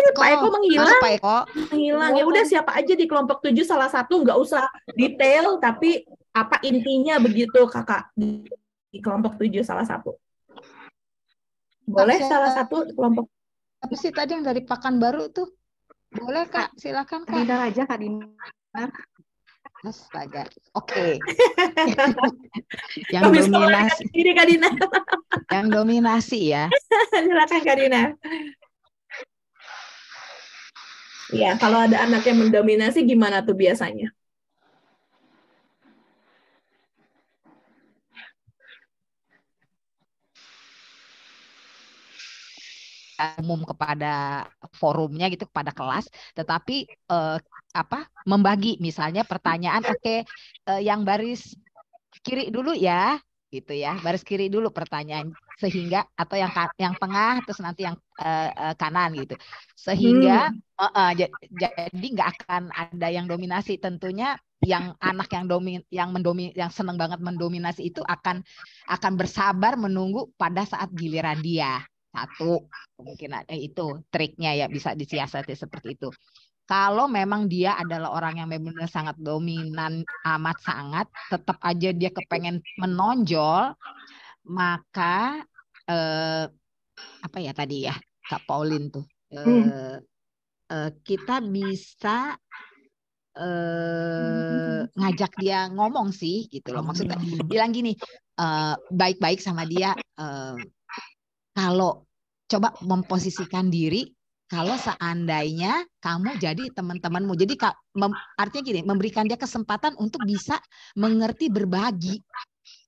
Pak oh, Eko menghilang. Pak Eko. Menghilang. Ya udah siapa aja di kelompok tujuh salah satu nggak usah detail tapi apa intinya begitu Kakak di kelompok tujuh salah satu. Boleh salah satu kelompok. Tapi sih tadi yang dari Pakan Baru tuh. Boleh Kak, silakan Kak. Dina aja Kak Dina Astaga. Oke. Okay. yang dominasi. Diri Kadina. yang dominasi ya. Silakan Karina. Iya, kalau ada anak yang mendominasi gimana tuh biasanya? umum kepada forumnya gitu kepada kelas tetapi uh, apa membagi misalnya pertanyaan oke okay, eh, yang baris kiri dulu ya gitu ya baris kiri dulu pertanyaan sehingga atau yang yang tengah terus nanti yang eh, eh, kanan gitu sehingga hmm. uh, uh, jadi nggak akan ada yang dominasi tentunya yang anak yang domin yang mendomin yang seneng banget mendominasi itu akan akan bersabar menunggu pada saat giliran dia satu mungkin eh, itu triknya ya bisa disiasati seperti itu kalau memang dia adalah orang yang benar-benar sangat dominan amat sangat tetap aja dia kepengen menonjol maka eh, apa ya tadi ya Kak Paulin tuh hmm. eh, eh, kita bisa eh, hmm. ngajak dia ngomong sih gitu loh maksudnya hmm. bilang gini baik eh, baik-baik sama dia eh, kalau coba memposisikan diri kalau seandainya kamu jadi teman-temanmu. Jadi mem, artinya gini, memberikan dia kesempatan untuk bisa mengerti berbagi.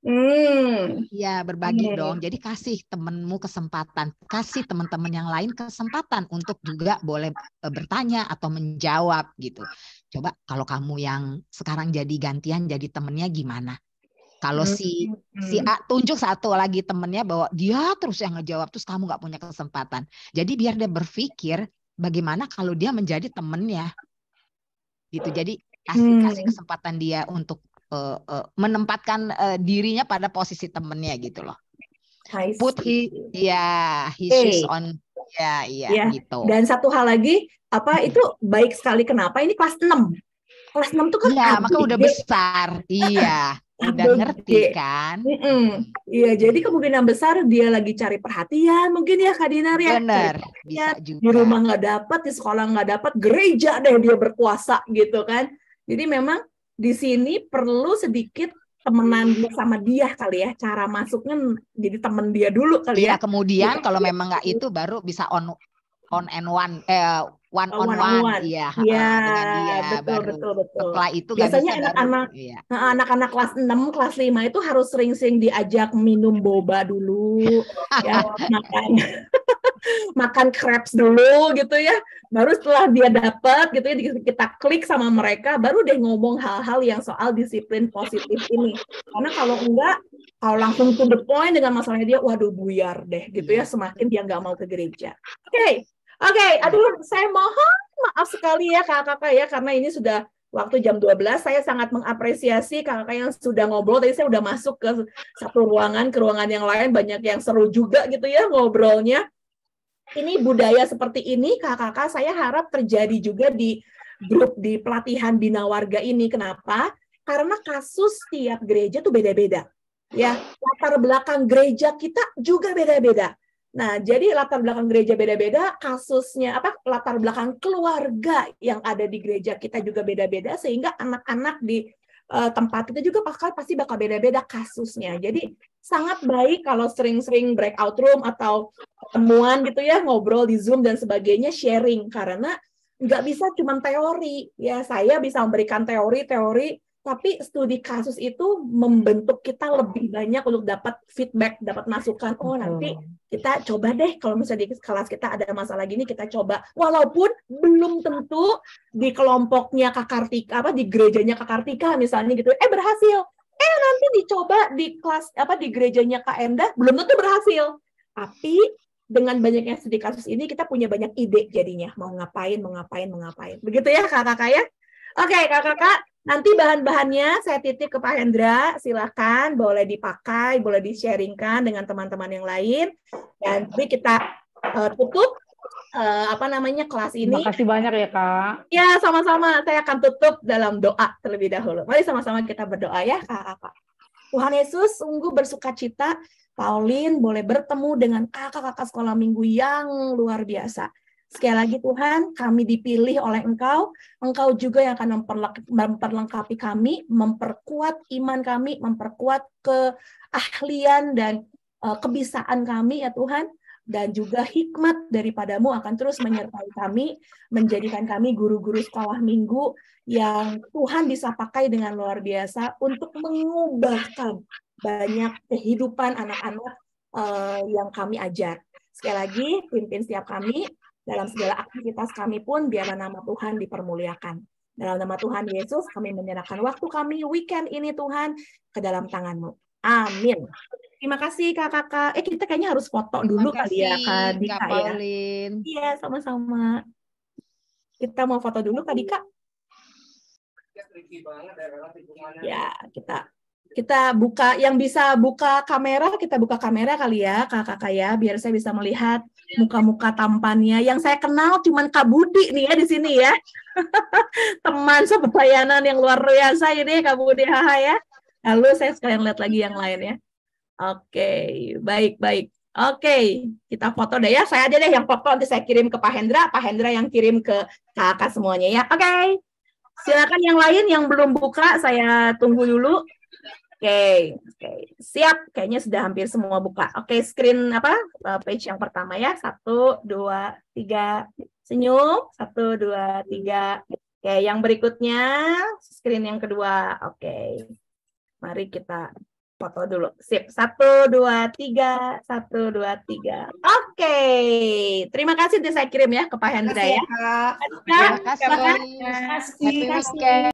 Hmm. Ya berbagi hmm. dong. Jadi kasih temanmu kesempatan, kasih teman-teman yang lain kesempatan untuk juga boleh e, bertanya atau menjawab gitu. Coba kalau kamu yang sekarang jadi gantian jadi temennya gimana? Kalau si hmm. si A tunjuk satu lagi temennya bahwa dia terus yang ngejawab terus kamu nggak punya kesempatan. Jadi biar dia berpikir bagaimana kalau dia menjadi temennya, gitu. Hmm. Jadi kasih hmm. kasih kesempatan dia untuk uh, uh, menempatkan uh, dirinya pada posisi temennya gitu loh. Put he, ya, yeah, he hey. on Ya, iya ya. gitu. Dan satu hal lagi, apa itu baik sekali kenapa ini kelas 6. Kelas 6 tuh kan ya, maka udah besar. iya udah ngerti kan? Iya, jadi kemungkinan besar dia lagi cari perhatian, mungkin ya Kak Dinar ya. Benar, bisa juga. Di rumah nggak dapat, di sekolah nggak dapat, gereja deh dia berkuasa gitu kan. Jadi memang di sini perlu sedikit temenan sama dia kali ya cara masuknya jadi temen dia dulu kali ya, ya. kemudian iya. kalau memang nggak itu baru bisa on on and one eh Oh, one on one, one. one. iya ya, betul betul betul setelah itu biasanya anak-anak anak iya. anak-anak kelas 6 kelas 5 itu harus sering-sering diajak minum boba dulu ya makan makan crepes dulu gitu ya baru setelah dia dapat gitu ya kita klik sama mereka baru deh ngomong hal-hal yang soal disiplin positif ini karena kalau enggak kalau langsung to the point dengan masalahnya dia waduh buyar deh gitu ya iya. semakin dia nggak mau ke gereja oke okay. Oke, okay, aduh saya mohon maaf sekali ya kakak-kakak ya karena ini sudah waktu jam 12 saya sangat mengapresiasi kakak yang sudah ngobrol tadi saya sudah masuk ke satu ruangan ke ruangan yang lain banyak yang seru juga gitu ya ngobrolnya ini budaya seperti ini kakak-kakak saya harap terjadi juga di grup di pelatihan bina warga ini kenapa karena kasus tiap gereja tuh beda-beda ya latar belakang gereja kita juga beda-beda Nah, jadi latar belakang gereja beda-beda, kasusnya apa latar belakang keluarga yang ada di gereja kita juga beda-beda sehingga anak-anak di uh, tempat kita juga bakal pasti bakal beda-beda kasusnya. Jadi sangat baik kalau sering-sering breakout room atau temuan gitu ya, ngobrol di Zoom dan sebagainya, sharing karena nggak bisa cuma teori ya. Saya bisa memberikan teori-teori tapi studi kasus itu membentuk kita lebih banyak untuk dapat feedback, dapat masukan. Oh, nanti kita coba deh kalau misalnya di kelas kita ada masalah gini kita coba. Walaupun belum tentu di kelompoknya Kak Kartika apa di gerejanya Kak Kartika misalnya gitu eh berhasil. Eh nanti dicoba di kelas apa di gerejanya Kak Enda belum tentu berhasil. Tapi dengan banyaknya studi kasus ini kita punya banyak ide jadinya mau ngapain, mau ngapain, mau ngapain. Begitu ya Kakak-kakak ya? Oke, okay, Kakak-kakak Nanti bahan-bahannya saya titip ke Pak Hendra, silakan boleh dipakai, boleh di-sharingkan dengan teman-teman yang lain. Dan nanti kita uh, tutup uh, apa namanya kelas ini. Terima kasih banyak ya, Kak. Ya, sama-sama. Saya akan tutup dalam doa terlebih dahulu. Mari sama-sama kita berdoa ya, Kak. Kakak. Tuhan Yesus sungguh bersukacita cita Pauline boleh bertemu dengan kakak-kakak sekolah minggu yang luar biasa. Sekali lagi Tuhan, kami dipilih oleh Engkau. Engkau juga yang akan memperlengkapi kami, memperkuat iman kami, memperkuat keahlian dan eh, kebisaan kami ya Tuhan dan juga hikmat daripadamu akan terus menyertai kami, menjadikan kami guru-guru sekolah minggu yang Tuhan bisa pakai dengan luar biasa untuk mengubahkan banyak kehidupan anak-anak eh, yang kami ajar. Sekali lagi, pimpin setiap kami, dalam segala aktivitas kami pun biarlah nama Tuhan dipermuliakan. Dalam nama Tuhan Yesus kami menyerahkan waktu kami weekend ini Tuhan ke dalam tanganmu. Amin. Terima kasih kakak-kakak. Eh kita kayaknya harus foto dulu kali ya Kak Dika Kak ya. Iya sama-sama. Kita mau foto dulu Kak Dika. Ya kita kita buka yang bisa buka kamera kita buka kamera kali ya kakak-kakak ya biar saya bisa melihat muka-muka tampannya yang saya kenal cuman Kak Budi nih ya di sini ya teman sebelayanan yang luar biasa ini Kak Budi haha ya lalu saya sekalian lihat lagi yang lain ya oke baik baik Oke, kita foto deh ya. Saya aja deh yang foto nanti saya kirim ke Pak Hendra, Pak Hendra yang kirim ke kakak semuanya ya. Oke. Silakan yang lain yang belum buka saya tunggu dulu okay. okay. siap. Kayaknya sudah hampir semua buka. Oke, okay, screen apa? Eh, page yang pertama ya. Satu, dua, tiga. Senyum. Satu, dua, tiga. Oke, okay, yang berikutnya screen yang kedua. Oke, okay. mari kita foto dulu. Sip, satu, dua, tiga, satu, dua, tiga. Oke, okay. terima kasih saya kirim ya ke Pak Hendra ya. Terima kasih. Terima kasih. Terima kasih. Terima kasih.